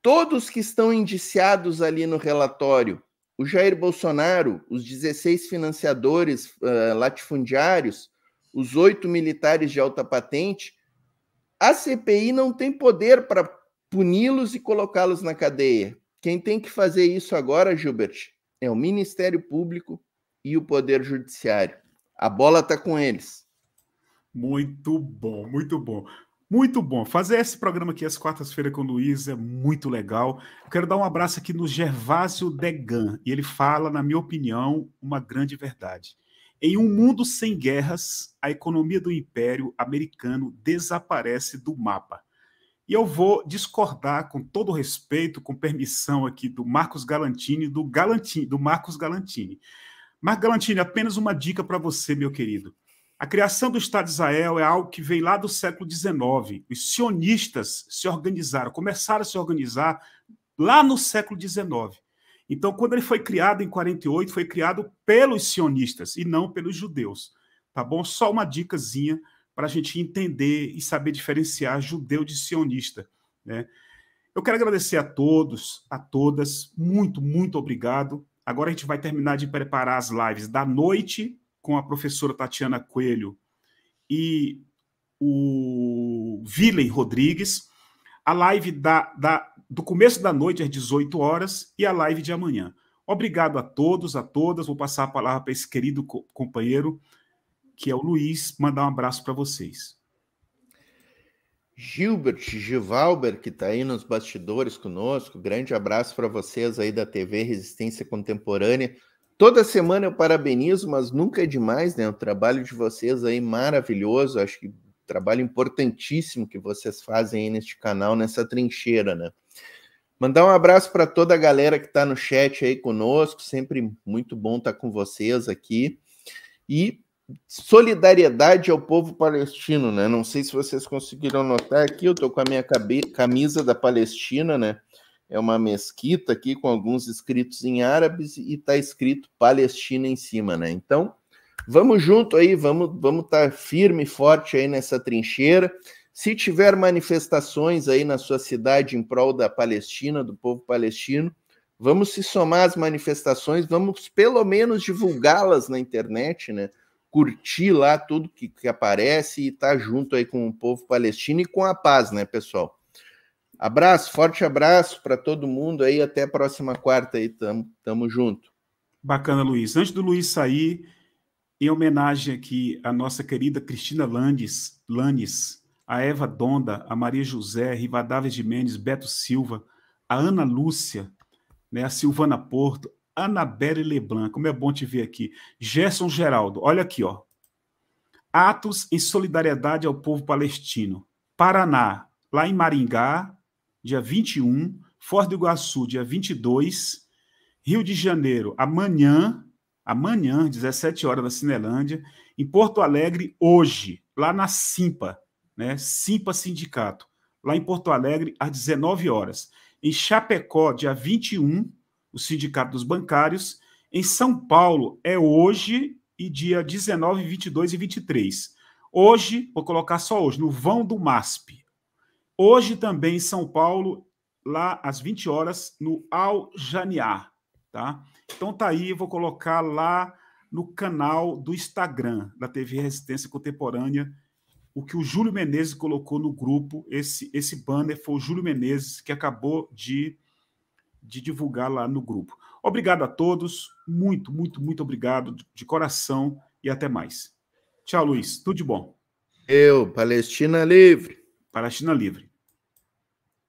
Todos que estão indiciados ali no relatório, o Jair Bolsonaro, os 16 financiadores uh, latifundiários, os oito militares de alta patente, a CPI não tem poder para puni-los e colocá-los na cadeia. Quem tem que fazer isso agora, Gilbert, é o Ministério Público e o Poder Judiciário. A bola está com eles. Muito bom, muito bom. Muito bom. Fazer esse programa aqui às quartas-feiras com o Luiz é muito legal. Eu quero dar um abraço aqui no Gervásio Degan, e ele fala, na minha opinião, uma grande verdade. Em um mundo sem guerras, a economia do Império Americano desaparece do mapa. E eu vou discordar com todo respeito, com permissão aqui do Marcos Galantini, do Galantini, do Marcos Galantini. Marcos Galantini, apenas uma dica para você, meu querido. A criação do Estado de Israel é algo que vem lá do século XIX. Os sionistas se organizaram, começaram a se organizar lá no século XIX. Então, quando ele foi criado em 48, foi criado pelos sionistas e não pelos judeus. Tá bom? Só uma dicasinha para a gente entender e saber diferenciar judeu de sionista. Né? Eu quero agradecer a todos, a todas, muito, muito obrigado. Agora a gente vai terminar de preparar as lives da noite com a professora Tatiana Coelho e o Vilen Rodrigues. A live da, da do começo da noite às 18 horas e a live de amanhã. Obrigado a todos, a todas. Vou passar a palavra para esse querido co companheiro, que é o Luiz, mandar um abraço para vocês. Gilbert Givalber, que está aí nos bastidores conosco, grande abraço para vocês aí da TV Resistência Contemporânea. Toda semana eu parabenizo, mas nunca é demais, né? O trabalho de vocês aí maravilhoso, acho que trabalho importantíssimo que vocês fazem aí neste canal, nessa trincheira, né? Mandar um abraço para toda a galera que está no chat aí conosco, sempre muito bom estar tá com vocês aqui. E solidariedade ao povo palestino, né? Não sei se vocês conseguiram notar aqui, eu estou com a minha camisa da Palestina, né? É uma mesquita aqui com alguns escritos em árabes e está escrito Palestina em cima, né? Então, Vamos junto aí, vamos vamos estar tá firme e forte aí nessa trincheira. Se tiver manifestações aí na sua cidade em prol da Palestina, do povo palestino, vamos se somar às manifestações, vamos pelo menos divulgá-las na internet, né? Curtir lá tudo que, que aparece e estar tá junto aí com o povo palestino e com a paz, né, pessoal? Abraço, forte abraço para todo mundo aí. Até a próxima quarta aí, tamo, tamo junto. Bacana, Luiz. Antes do Luiz sair, em homenagem aqui à nossa querida Cristina Landes, Lanes, a Eva Donda, a Maria José, Rivadaves de Mendes, Beto Silva, a Ana Lúcia, né, a Silvana Porto, Anabelle Leblanc, como é bom te ver aqui. Gerson Geraldo, olha aqui, ó. Atos em solidariedade ao povo palestino. Paraná, lá em Maringá, dia 21, Foz do Iguaçu, dia 22, Rio de Janeiro, amanhã, amanhã, 17 horas, na Cinelândia, em Porto Alegre, hoje, lá na Simpa, né? Simpa Sindicato, lá em Porto Alegre, às 19 horas. Em Chapecó, dia 21, o Sindicato dos Bancários. Em São Paulo, é hoje e dia 19, 22 e 23. Hoje, vou colocar só hoje, no vão do MASP. Hoje também em São Paulo, lá às 20 horas, no Al tá? Então tá aí, eu vou colocar lá no canal do Instagram da TV Resistência Contemporânea o que o Júlio Menezes colocou no grupo. Esse, esse banner foi o Júlio Menezes que acabou de, de divulgar lá no grupo. Obrigado a todos, muito, muito, muito obrigado de coração e até mais. Tchau, Luiz. Tudo de bom. Eu, Palestina Livre. Palestina Livre.